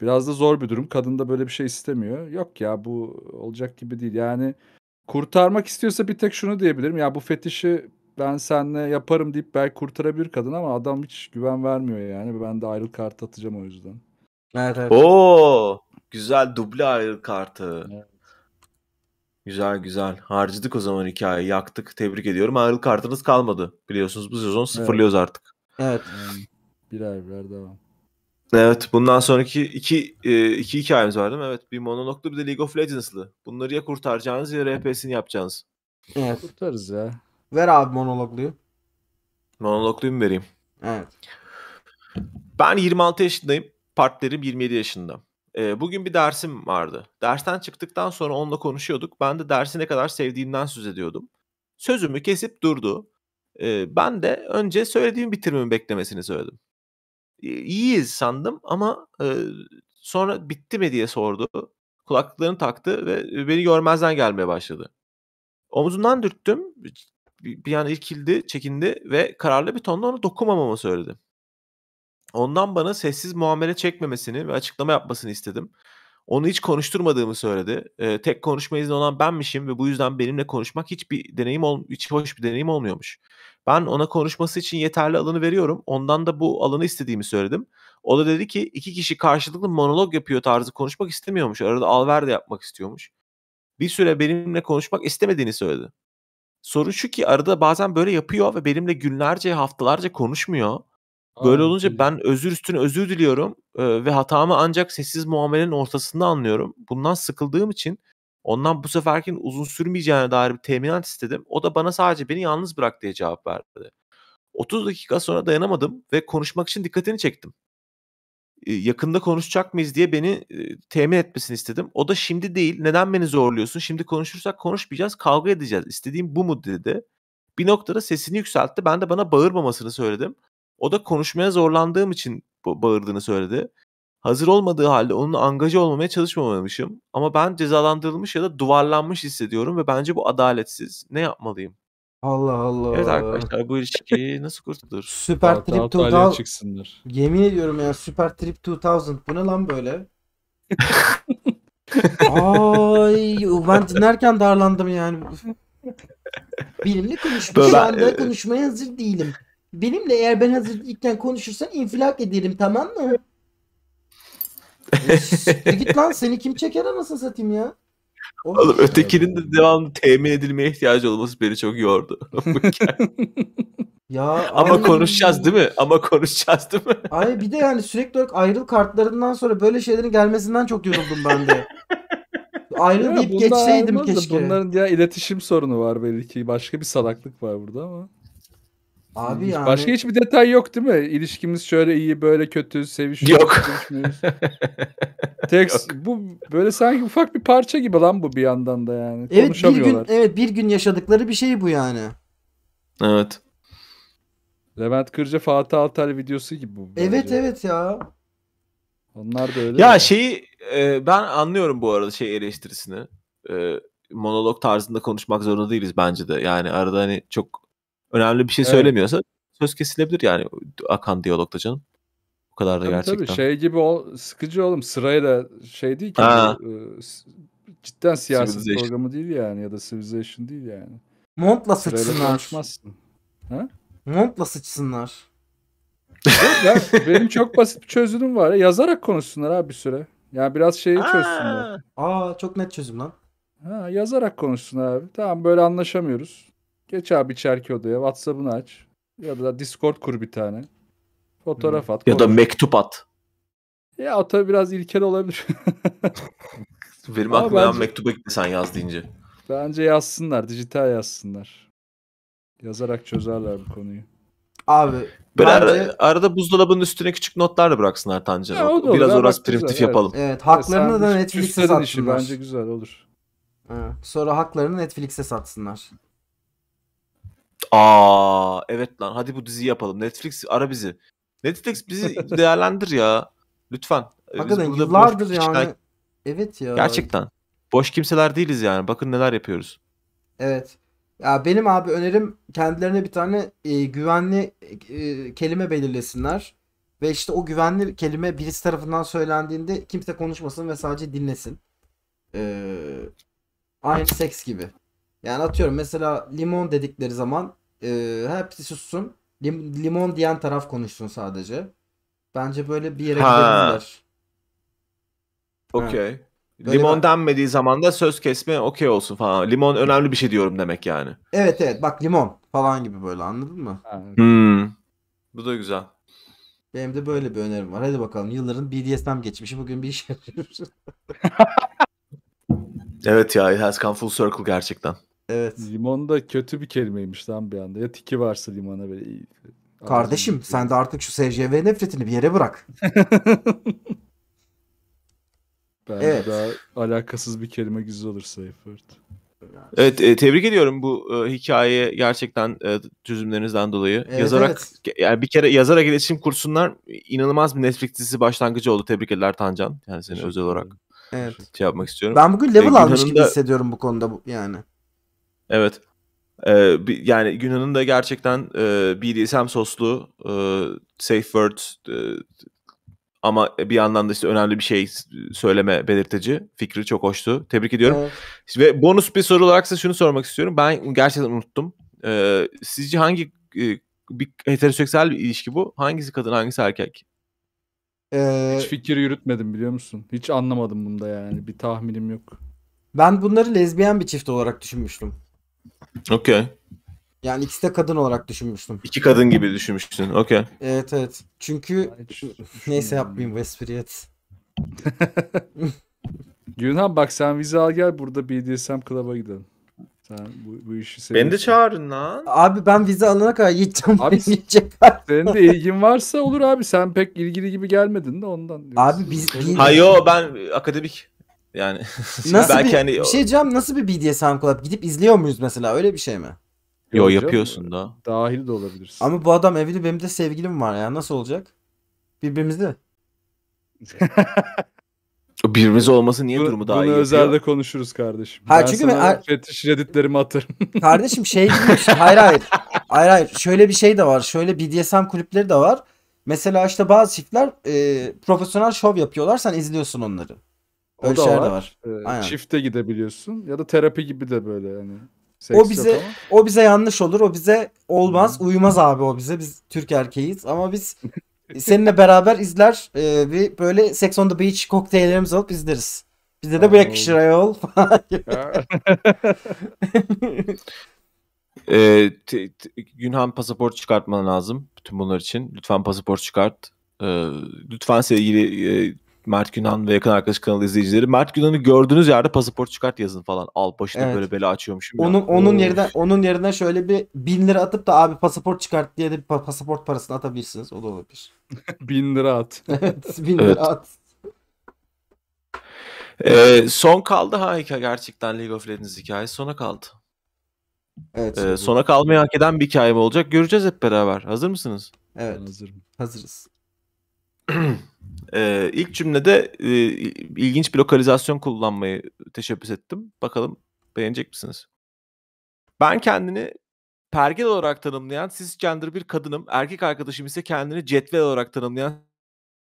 Biraz da zor bir durum kadın da böyle bir şey istemiyor. Yok ya bu olacak gibi değil yani kurtarmak istiyorsa bir tek şunu diyebilirim ya bu fetişi ben seninle yaparım deyip belki kurtarabilir kadın ama adam hiç güven vermiyor yani ben de ayrılık kart atacağım o yüzden. Evet, evet. Oo, güzel duble ayrı kartı. Evet. Güzel güzel. Harcadık o zaman hikaye Yaktık. Tebrik ediyorum. ayrı kartınız kalmadı. Biliyorsunuz bu sezon sıfırlıyoruz evet. artık. Evet. birer birer devam. Evet bundan sonraki iki, e, iki hikayemiz var değil mi? Evet bir Mononoklu bir de League of Legends'lı. Bunları ya kurtaracağınız ya RP'sini yapacağınız. Evet. Kurtarız ya. Ver abi monologluyu. Monologluyu mu vereyim? Evet. Ben 26 yaşındayım partnerim 27 yaşında. E, bugün bir dersim vardı. Dersten çıktıktan sonra onunla konuşuyorduk. Ben de dersi ne kadar sevdiğimden söz ediyordum. Sözümü kesip durdu. E, ben de önce söylediğimi bitirmemi beklemesini söyledim. E, iyiyiz sandım ama e, sonra bitti mi diye sordu. Kulaklıklarını taktı ve beni görmezden gelmeye başladı. Omuzundan dürttüm. Bir, bir an irkildi, çekindi ve kararlı bir tonla ona dokunmamamı söyledim. Ondan bana sessiz muamele çekmemesini ve açıklama yapmasını istedim. Onu hiç konuşturmadığımı söyledi. Ee, tek konuşma izni olan benmişim ve bu yüzden benimle konuşmak hiçbir deneyim ol hiç hoş bir deneyim olmuyormuş. Ben ona konuşması için yeterli alanı veriyorum. Ondan da bu alanı istediğimi söyledim. O da dedi ki iki kişi karşılıklı monolog yapıyor tarzı konuşmak istemiyormuş. Arada Alver de yapmak istiyormuş. Bir süre benimle konuşmak istemediğini söyledi. Sorun şu ki arada bazen böyle yapıyor ve benimle günlerce haftalarca konuşmuyor. Böyle olunca ben özür üstüne özür diliyorum ve hatamı ancak sessiz muamelenin ortasında anlıyorum. Bundan sıkıldığım için ondan bu seferkin uzun sürmeyeceğine dair bir teminat istedim. O da bana sadece beni yalnız bırak diye cevap verdi. 30 dakika sonra dayanamadım ve konuşmak için dikkatini çektim. yakında konuşacak mıyız diye beni temin etmesini istedim. O da şimdi değil. Neden beni zorluyorsun? Şimdi konuşursak konuşmayacağız, kavga edeceğiz. İstediğim bu mu dedi. Bir noktada sesini yükseltti. Ben de bana bağırmamasını söyledim. O da konuşmaya zorlandığım için bağırdığını söyledi. Hazır olmadığı halde onun angaja olmamaya çalışmamamışım. Ama ben cezalandırılmış ya da duvarlanmış hissediyorum ve bence bu adaletsiz. Ne yapmalıyım? Allah Allah. Evet arkadaşlar bu ilişkiyi nasıl kurtulur? Süper Hatta Trip 2000. çıksınlar. Yemin ediyorum ya Süper Trip 2000. Bu ne lan böyle? Ay ben dinlerken darlandım yani. Bilimli konuşmuş. Şu anda e, konuşmaya hazır değilim. Benimle eğer ben hazır konuşursan infilak ederim tamam mı? git lan seni kim çeker anasını satayım ya. Oh, Oğlum ötekinin de devamlı temin edilmeye ihtiyacı olması beni çok yordu. ya ama aynen. konuşacağız değil mi? Ama konuşacağız değil mi? Ay bir de yani sürekli olarak ayrıl kartlarından sonra böyle şeylerin gelmesinden çok yoruldum ben de. ayrıl deyip geçseydim keşke. Bunların ya iletişim sorunu var belli ki, Başka bir salaklık var burada ama. Abi yani... Başka hiçbir detay yok değil mi? İlişkimiz şöyle iyi, böyle kötü, sevişiyoruz. Yok. Tek bu böyle sanki ufak bir parça gibi lan bu bir yandan da yani. Evet bir gün evet bir gün yaşadıkları bir şey bu yani. Evet. Levent Kırca Fatih Altaylı videosu gibi bu. Bence. Evet evet ya. Onlar da öyle. Ya mi? şeyi e, ben anlıyorum bu arada şey eleştirisini. E, monolog tarzında konuşmak zorunda değiliz bence de. Yani arada hani çok önemli bir şey söylemiyorsa söz kesilebilir yani akan diyalogda canım. O kadar da tabii, gerçekten. Tabii şey gibi o sıkıcı oğlum sırayla şey değil ki. Ha. Hani, e, cidden siyaset programı değil yani ya da Civilization değil yani. Montla sıçsınlar. Konuşmazsın. Ha? Montla sıçsınlar. ya, benim çok basit bir çözümüm var. Yazarak konuşsunlar abi bir süre. Yani biraz şeyi çözsünler. Aa çok net çözüm lan. Ha, yazarak konuşsun abi. Tamam böyle anlaşamıyoruz. Geç abi içerki odaya. WhatsApp'ını aç. Ya da Discord kur bir tane. Fotoğraf hmm. at. Ya konuş. da mektup at. Ya o tabii biraz ilkel olabilir. Benim Ama aklıma bence... mektuba gitti sen yaz deyince. Bence yazsınlar. Dijital yazsınlar. Yazarak çözerler bu konuyu. Abi bence... arada, arada buzdolabının üstüne küçük notlar da bıraksınlar Tancan'a. Ya, olur, Biraz orası primitif güzel, yapalım. Evet, evet haklarını e, da Netflix'e satsınlar. Işi, bence güzel olur. Evet. Sonra haklarını Netflix'e satsınlar. Aa evet lan hadi bu diziyi yapalım. Netflix ara bizi. Netflix bizi değerlendir ya. Lütfen. Ee, Hakikaten yıllardır yani. Kişiler... Evet ya. Gerçekten. Boş kimseler değiliz yani. Bakın neler yapıyoruz. Evet. Ya benim abi önerim kendilerine bir tane e, güvenli e, kelime belirlesinler. Ve işte o güvenli kelime birisi tarafından söylendiğinde kimse konuşmasın ve sadece dinlesin. Ee, aynı seks gibi. Yani atıyorum mesela limon dedikleri zaman e, hepsi sussun. Lim, limon diyen taraf konuşsun sadece. Bence böyle bir yere ha. gidebilirler. Okey. Limon ben... denmediği zaman da söz kesme okey olsun falan. Limon önemli bir şey diyorum demek yani. Evet evet bak limon falan gibi böyle anladın mı? Hmm. Bu da güzel. Benim de böyle bir önerim var. Hadi bakalım yılların BDSM geçmişi bugün bir iş yapıyoruz. evet ya it has come full circle gerçekten. Evet. Limon da kötü bir kelimeymiş lan bir anda. Ya tiki varsa limana böyle Kardeşim Ağzını sen de artık şu SCV nefretini bir yere bırak. ben evet. daha alakasız bir kelime güzel olur Seyfert. Evet e, tebrik ediyorum bu e, hikaye gerçekten e, çözümlerinizden dolayı. Evet, yazarak evet. yani bir kere yazarak iletişim kursunlar inanılmaz bir Netflix dizisi başlangıcı oldu. Tebrik ederler Tancan. Yani seni özel olarak evet. şey yapmak istiyorum. Ben bugün level e, almış gibi da... hissediyorum bu konuda bu, yani. Evet. Ee, yani Yunan'ın da gerçekten e, BDSM soslu e, safe word e, ama bir yandan da işte önemli bir şey söyleme belirtici fikri çok hoştu. Tebrik ediyorum. Evet. Ve bonus bir soru olarak size şunu sormak istiyorum. Ben gerçekten unuttum. Ee, sizce hangi e, bir heteroseksüel bir ilişki bu? Hangisi kadın hangisi erkek? Ee, Hiç fikir yürütmedim biliyor musun? Hiç anlamadım bunda yani. Bir tahminim yok. Ben bunları lezbiyen bir çift olarak düşünmüştüm. Okey. Yani ikisi de kadın olarak düşünmüştüm. İki kadın gibi düşünmüştün. Okey. Evet evet. Çünkü neyse yapmayayım Westfriyet. espriyi. Yunan bak sen vize al gel burada BDSM klaba gidelim. Sen bu, bu işi seviyorsun. Beni de çağırın lan. Abi ben vize alana kadar gideceğim. Abi gidecek. Senin de ilgin varsa olur abi. Sen pek ilgili gibi gelmedin de ondan. Abi biz... Ha yo ben akademik. Yani nasıl belki bir, hani bir şey diyeceğim nasıl bir BDSM Club gidip izliyor muyuz mesela öyle bir şey mi? Yo yapıyorsun da. Dahil de olabilirsin. Ama bu adam evli benim de sevgilim var ya nasıl olacak? Birbirimizde. Birbirimiz olması niye durumu daha bunu iyi Bunu özelde konuşuruz kardeşim. Hayır, ben çünkü sana ben, fetiş redditlerimi atarım. kardeşim şey değilmiş. Şey. hayır hayır. Hayır hayır şöyle bir şey de var. Şöyle BDSM kulüpleri de var. Mesela işte bazı çiftler e, profesyonel şov yapıyorlar sen izliyorsun onları. Öyle da şeyler var. de var. Ee, Çifte gidebiliyorsun ya da terapi gibi de böyle yani. Seks o bize o bize yanlış olur. O bize olmaz. Uyumaz abi o bize. Biz Türk erkeğiz ama biz seninle beraber izler e, bir böyle Sex on the Beach kokteyllerimiz alıp izleriz. Bize de bu yakışır ayol falan e, t- t- Günhan pasaport çıkartman lazım bütün bunlar için. Lütfen pasaport çıkart. E, lütfen sevgili e, Mert Günan ve yakın arkadaş kanalı izleyicileri. Mert Günan'ı gördüğünüz yerde pasaport çıkart yazın falan. Al başına evet. böyle bela açıyormuşum. Onun ya. onun Oo. yerine onun yerine şöyle bir bin lira atıp da abi pasaport çıkart diye de bir pasaport parasını atabilirsiniz. O da olabilir. bin lira at. evet, bin evet. lira at. Ee, son kaldı ha gerçekten League of Legends hikayesi sona kaldı. Evet. Ee, sona kalmayı hak eden bir hikaye mi olacak? Göreceğiz hep beraber. Hazır mısınız? Evet. Hazırım. Hazırız. e, ilk cümlede e, ilginç bir lokalizasyon kullanmayı teşebbüs ettim. Bakalım beğenecek misiniz? Ben kendini pergel olarak tanımlayan cisgender bir kadınım. Erkek arkadaşım ise kendini cetvel olarak tanımlayan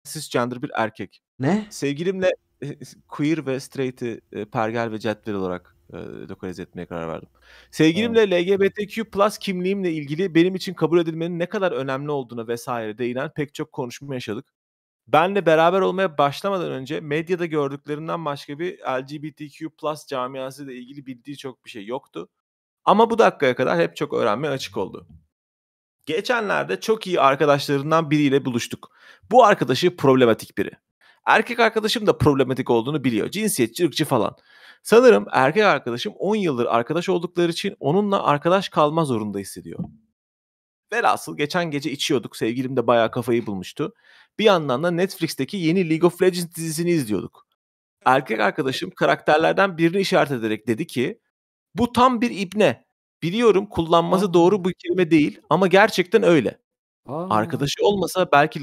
cisgender bir erkek. Ne? Sevgilimle e, queer ve straight'i e, pergel ve cetvel olarak e, lokalize etmeye karar verdim. Sevgilimle LGBTQ plus kimliğimle ilgili benim için kabul edilmenin ne kadar önemli olduğuna vesaire değinen pek çok konuşma yaşadık. Benle beraber olmaya başlamadan önce medyada gördüklerinden başka bir LGBTQ plus camiası ile ilgili bildiği çok bir şey yoktu. Ama bu dakikaya kadar hep çok öğrenmeye açık oldu. Geçenlerde çok iyi arkadaşlarından biriyle buluştuk. Bu arkadaşı problematik biri. Erkek arkadaşım da problematik olduğunu biliyor. Cinsiyetçi, ırkçı falan. Sanırım erkek arkadaşım 10 yıldır arkadaş oldukları için onunla arkadaş kalma zorunda hissediyor. Velhasıl geçen gece içiyorduk. Sevgilim de bayağı kafayı bulmuştu bir yandan da Netflix'teki yeni League of Legends dizisini izliyorduk. Erkek arkadaşım karakterlerden birini işaret ederek dedi ki bu tam bir ibne. Biliyorum kullanması Aa. doğru bu kelime değil ama gerçekten öyle. Aa. Arkadaşı olmasa belki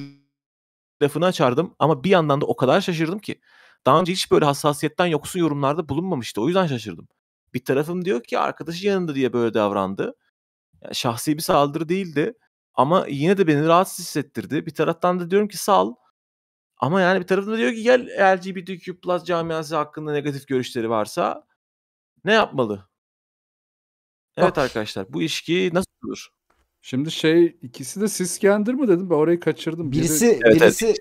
lafını açardım ama bir yandan da o kadar şaşırdım ki. Daha önce hiç böyle hassasiyetten yoksun yorumlarda bulunmamıştı. O yüzden şaşırdım. Bir tarafım diyor ki arkadaşı yanında diye böyle davrandı. Yani şahsi bir saldırı değildi. Ama yine de beni rahatsız hissettirdi. Bir taraftan da diyorum ki sal. Ama yani bir taraftan da diyor ki gel LGBTQ plus camiası hakkında negatif görüşleri varsa ne yapmalı? Ah. Evet Bak. arkadaşlar bu ilişki nasıl olur? Şimdi şey ikisi de cisgender mi dedim ben orayı kaçırdım. Birisi Biri... evet, birisi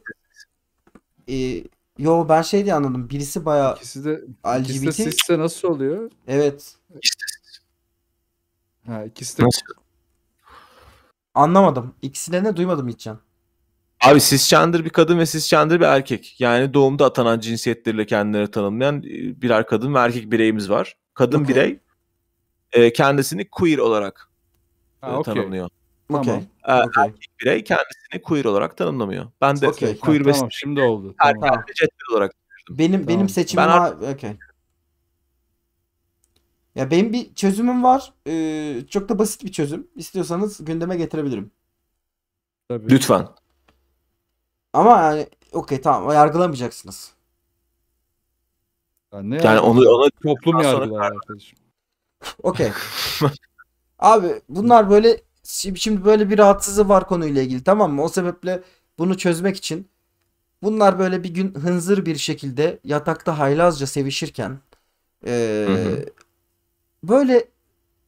yo ben şey diye anladım. Birisi bayağı ikisi de LGBT. İkisi de sisse nasıl oluyor? Evet. İkisi de, ha, ikisi de nasıl? Anlamadım. İkisine ne duymadım hiç can. Abi cisgender bir kadın ve cisgender bir erkek. Yani doğumda atanan cinsiyetleriyle kendilerini tanımlayan e, birer kadın ve erkek bireyimiz var. Kadın okay. birey e, kendisini queer olarak ha, e, okay. tanımlıyor. Tamam. Okay. E, okay. Erkek birey kendisini queer olarak tanımlamıyor. Ben de okay. queer ha, tamam, ve şimdi oldu. Erkek tamam. olarak. Benim tamam. benim seçimim ben artık... okay. Ya benim bir çözümüm var. Ee, çok da basit bir çözüm. İstiyorsanız gündeme getirebilirim. Tabii. Lütfen. Ama yani okey tamam yargılamayacaksınız. Yani, ne yani onu ona toplum yargılar arkadaşım. Okey. Abi bunlar böyle şimdi böyle bir rahatsızlığı var konuyla ilgili tamam mı? O sebeple bunu çözmek için bunlar böyle bir gün hınzır bir şekilde yatakta haylazca sevişirken e, hı hı. Böyle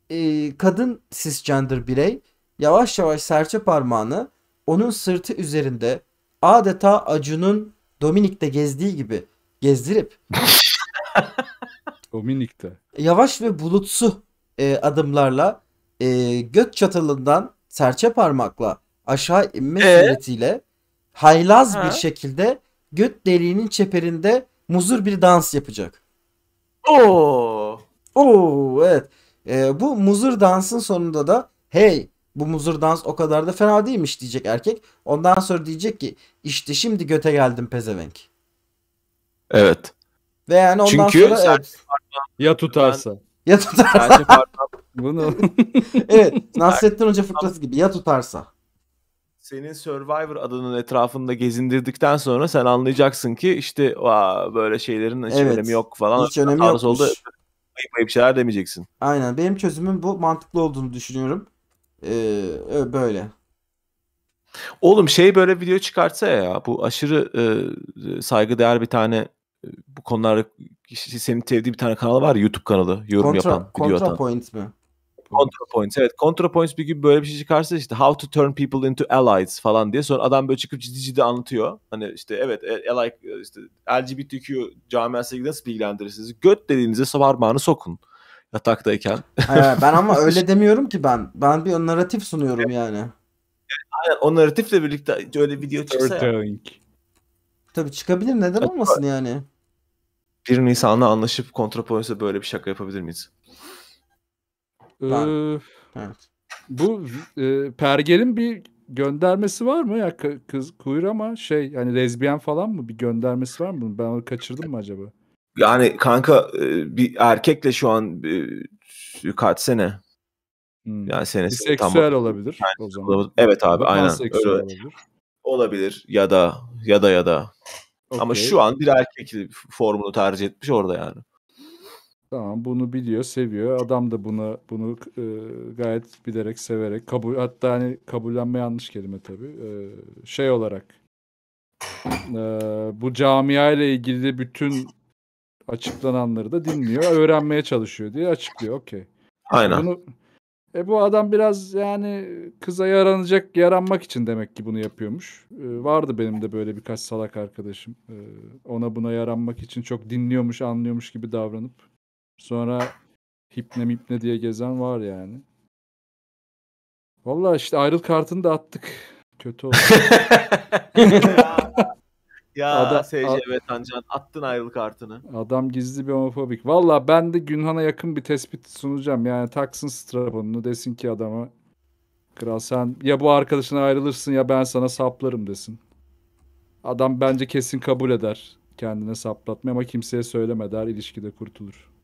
e, kadın cisgender birey yavaş yavaş serçe parmağını onun sırtı üzerinde adeta Acun'un Dominik'te gezdiği gibi gezdirip Dominik'te yavaş ve bulutsu e, adımlarla e, göt çatalından serçe parmakla aşağı inme ee? suretiyle haylaz ha. bir şekilde göt deliğinin çeperinde muzur bir dans yapacak. Oo. Oo evet. E, bu muzır dansın sonunda da hey bu muzur dans o kadar da fena değilmiş diyecek erkek. Ondan sonra diyecek ki işte şimdi göte geldim pezevenk. Evet. Ve yani ondan Çünkü sonra evet. Ya tutarsa. Ya tutarsa. Bunu. evet. Nasrettin Hoca fıkrası gibi ya tutarsa. Senin Survivor adının etrafında gezindirdikten sonra sen anlayacaksın ki işte böyle şeylerin hiç evet. önemi yok falan. Hiç önemi yok ayıp ayıp şeyler demeyeceksin. Aynen benim çözümüm bu mantıklı olduğunu düşünüyorum. Ee, böyle. Oğlum şey böyle video çıkartsa ya bu aşırı e, değer bir tane e, bu konularda senin sevdiği bir tane kanal var YouTube kanalı yorum Contra, yapan video atan. mi? ContraPoints. Evet ContraPoints bir gün böyle bir şey çıkarsa işte How to Turn People into Allies falan diye. Sonra adam böyle çıkıp ciddi ciddi anlatıyor. Hani işte evet e, ally, e, işte LGBTQ camiasıyla nasıl bilgilendirirsiniz? Göt dediğinize parmağını sokun yataktayken. He, ben ama öyle demiyorum ki ben. Ben bir narratif sunuyorum yani. Aynen o narratifle birlikte öyle video çıksa ya. Tabii çıkabilir neden olmasın yani. Bir Nisan'la anlaşıp kontrapoinse böyle bir şaka yapabilir miyiz? Ee, Bu e, Pergel'in bir göndermesi var mı ya kız queer ama şey yani lezbiyen falan mı bir göndermesi var mı? Ben onu kaçırdım mı acaba? Yani kanka e, bir erkekle şu an e, kaç sene? Hmm. Yani senesi Biseksüel tam olabilir. Yani, o zaman. Evet abi Ama aynen. Öyle. Olabilir. olabilir ya da ya da ya da. Okay. Ama şu an bir erkek formunu tercih etmiş orada yani. Tamam bunu biliyor, seviyor. Adam da bunu bunu e, gayet bilerek, severek kabul hatta hani kabullenme yanlış kelime tabii. E, şey olarak e, bu camia ile ilgili bütün açıklananları da dinliyor, öğrenmeye çalışıyor diye açıklıyor. Okey. Aynen. Bunu, e bu adam biraz yani kıza yaranacak, yaranmak için demek ki bunu yapıyormuş. E, vardı benim de böyle birkaç salak arkadaşım. E, ona buna yaranmak için çok dinliyormuş, anlıyormuş gibi davranıp Sonra hipne mipne diye gezen var yani. Vallahi işte ayrıl kartını da attık. Kötü oldu. ya adam, SCV Tancan attın ayrıl kartını. Adam gizli bir homofobik. Valla ben de Günhan'a yakın bir tespit sunacağım. Yani taksın straponunu desin ki adama Kral sen ya bu arkadaşına ayrılırsın ya ben sana saplarım desin. Adam bence kesin kabul eder. Kendine saplatmayı ama kimseye söylemeder der ilişkide kurtulur.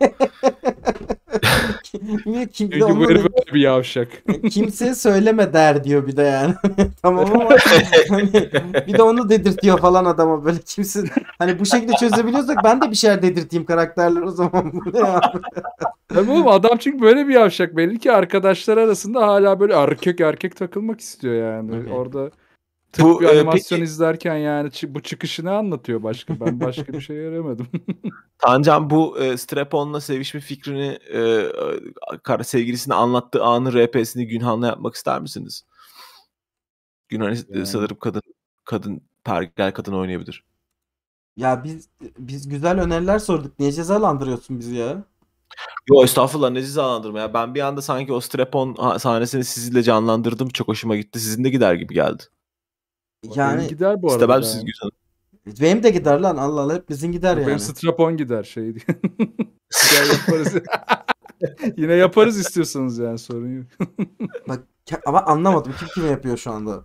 Niye kim bu herif öyle bir yavşak. kimseye söyleme der diyor bir de yani. tamam ama hani bir de onu dedirtiyor falan adama böyle kimse hani bu şekilde çözebiliyorsak ben de bir şeyler dedirteyim karakterler o zaman. Bu ne abi? Tabii oğlum adam çünkü böyle bir yavşak belli ki arkadaşlar arasında hala böyle erkek erkek takılmak istiyor yani. Orada Tıp bu bir e, animasyon peki, izlerken yani bu çıkışını anlatıyor başka? Ben başka bir şey göremedim. Tancan bu e, strap sevişme fikrini e, sevgilisine anlattığı anı RP'sini Günhan'la yapmak ister misiniz? Günhan yani. sanırım kadın kadın pergel kadın oynayabilir. Ya biz biz güzel öneriler sorduk. Niye cezalandırıyorsun bizi ya? Yo estağfurullah ne cezalandırma ya. Ben bir anda sanki o strepon sahnesini sizinle canlandırdım. Çok hoşuma gitti. Sizin de gider gibi geldi. Yani gider bu arada. İstemem siz güzel. Benim de gider lan Allah Allah hepimizin gider Benim yani. Benim strapon gider şey diye. yaparız. Yine yaparız istiyorsanız yani sorun yok. Bak ama anlamadım kim kime yapıyor şu anda.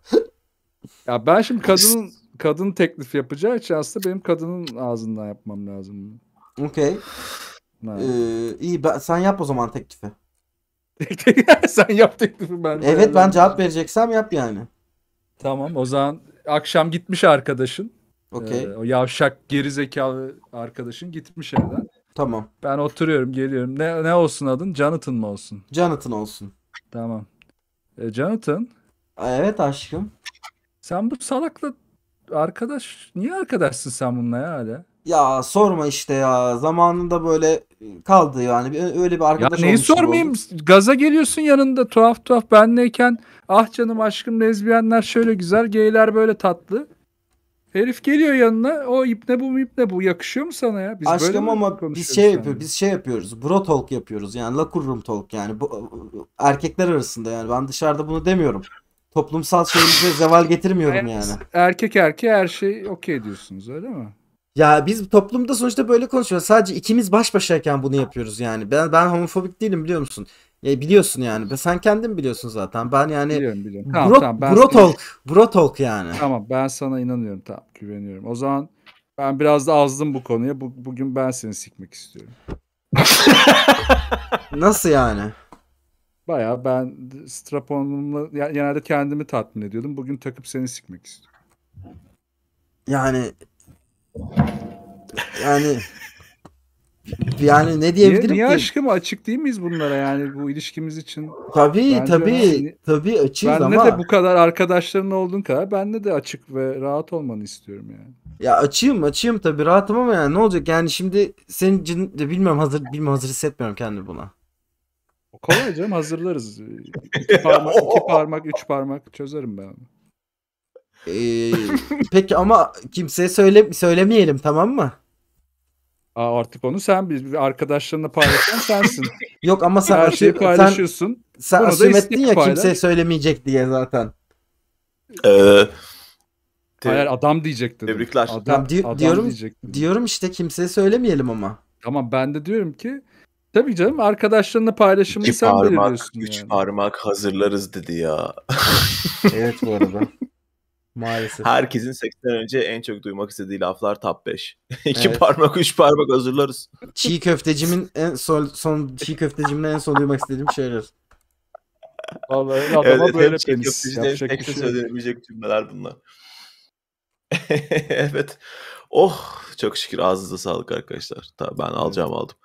ya ben şimdi kadının kadın teklif yapacağı için aslında benim kadının ağzından yapmam lazım. Okey. Ee, iyi ben, sen yap o zaman teklifi. sen yap teklifi ben. Evet ben cevap vereceksem yap yani. Tamam o zaman akşam gitmiş arkadaşın. Okey. Ee, o yavşak gerizekalı arkadaşın gitmiş evden. Tamam. Ben oturuyorum geliyorum. Ne, ne olsun adın? Jonathan mı olsun? Jonathan olsun. Tamam. E, Jonathan. Evet aşkım. Sen bu salakla arkadaş niye arkadaşsın sen bununla ya hala? Ya sorma işte ya. Zamanında böyle kaldı yani. Öyle bir arkadaş ya neyi sormayayım? Oldu. Gaza geliyorsun yanında tuhaf tuhaf benleyken ah canım aşkım lezbiyenler şöyle güzel, geyler böyle tatlı. Herif geliyor yanına. O ipne bu ipne bu yakışıyor mu sana ya? Biz Aşkım böyle ama biz şey yapıyor, yani? biz şey yapıyoruz. Bro talk yapıyoruz yani la room talk yani bu, erkekler arasında yani ben dışarıda bunu demiyorum. Toplumsal şeyimize zeval getirmiyorum yani. yani. Erkek erkeğe her şey okey diyorsunuz öyle mi? Ya biz toplumda sonuçta böyle konuşuyoruz. Sadece ikimiz baş başayken bunu yapıyoruz yani. Ben ben homofobik değilim biliyor musun? Ya e, biliyorsun yani. Sen kendin biliyorsun zaten. Ben yani Biliyorum biliyorum. Tamam bro, tamam. Ben bro talk, bro talk yani. Tamam ben sana inanıyorum. Tamam güveniyorum. O zaman ben biraz da azdım bu konuya. Bu, bugün ben seni sikmek istiyorum. Nasıl yani? Baya ben straponumla genelde kendimi tatmin ediyordum. Bugün takıp seni sikmek istiyorum. Yani yani yani ne diyebilirim niye, niye ki? aşkım açık değil miyiz bunlara yani bu ilişkimiz için? Tabii Bence tabii yani, tabii açık ama. Ben de bu kadar arkadaşların olduğun kadar ben de de açık ve rahat olmanı istiyorum yani. Ya açayım açayım tabii rahatım ama yani ne olacak yani şimdi senin için de bilmiyorum hazır bilmiyorum hazır hissetmiyorum kendimi buna. O kolay canım hazırlarız. iki parmak, iki parmak, üç parmak çözerim ben onu. Ee, peki ama kimseye söyle, söylemeyelim tamam mı? Aa, artık onu sen biz arkadaşlarını paylaşan sensin. Yok ama sen her şeyi paylaşıyorsun. Sen, sen asümettin ya paylaş. kimseye söylemeyecek diye zaten. Ee, te- Hayır adam diyecektin. Tebrikler. Adam, tamam, di- adam diyorum, diyecektim. diyorum işte kimseye söylemeyelim ama. Ama ben de diyorum ki Tabii canım arkadaşlarınla paylaşımını İki sen parmak, belirliyorsun. Üç yani. parmak hazırlarız dedi ya. evet bu arada. Maalesef. Herkesin 80 önce en çok duymak istediği laflar top 5. İki evet. parmak, üç parmak hazırlarız. Çiğ köftecimin en sol, son çiğ köftecimin en son duymak istediğim şeyler. Vallahi adama evet, böyle çiğ köfteciden tek de şey söylenemeyecek cümleler bunlar. evet. Oh çok şükür ağzınıza sağlık arkadaşlar. Tabii ben alacağım evet. aldım.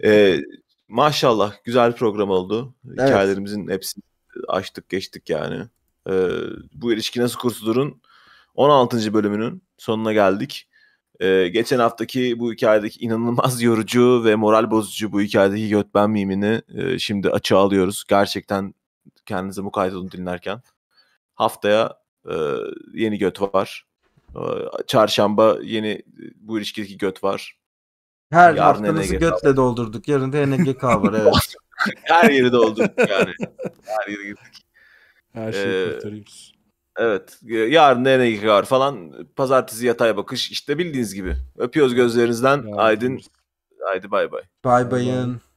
ee, maşallah güzel bir program oldu. Evet. Hikayelerimizin hepsini açtık geçtik yani e, bu ilişki nasıl kurtulurun 16. bölümünün sonuna geldik. E, geçen haftaki bu hikayedeki inanılmaz yorucu ve moral bozucu bu hikayedeki götben mimini e, şimdi açığa alıyoruz. Gerçekten kendinize bu olun dinlerken. Haftaya e, yeni göt var. E, çarşamba yeni e, bu ilişkideki göt var. Her Yarın haftamızı götle var. doldurduk. Yarın da NGK var evet. Her yeri doldurduk yani. Her yeri gittik. Her ee, şeyi ee, kurtarıyoruz. Evet. Ee, yarın nereye falan pazartesi yatay bakış işte bildiğiniz gibi. Öpüyoruz gözlerinizden. Ya, Aydın. Haydi bay bay. Bay bayın.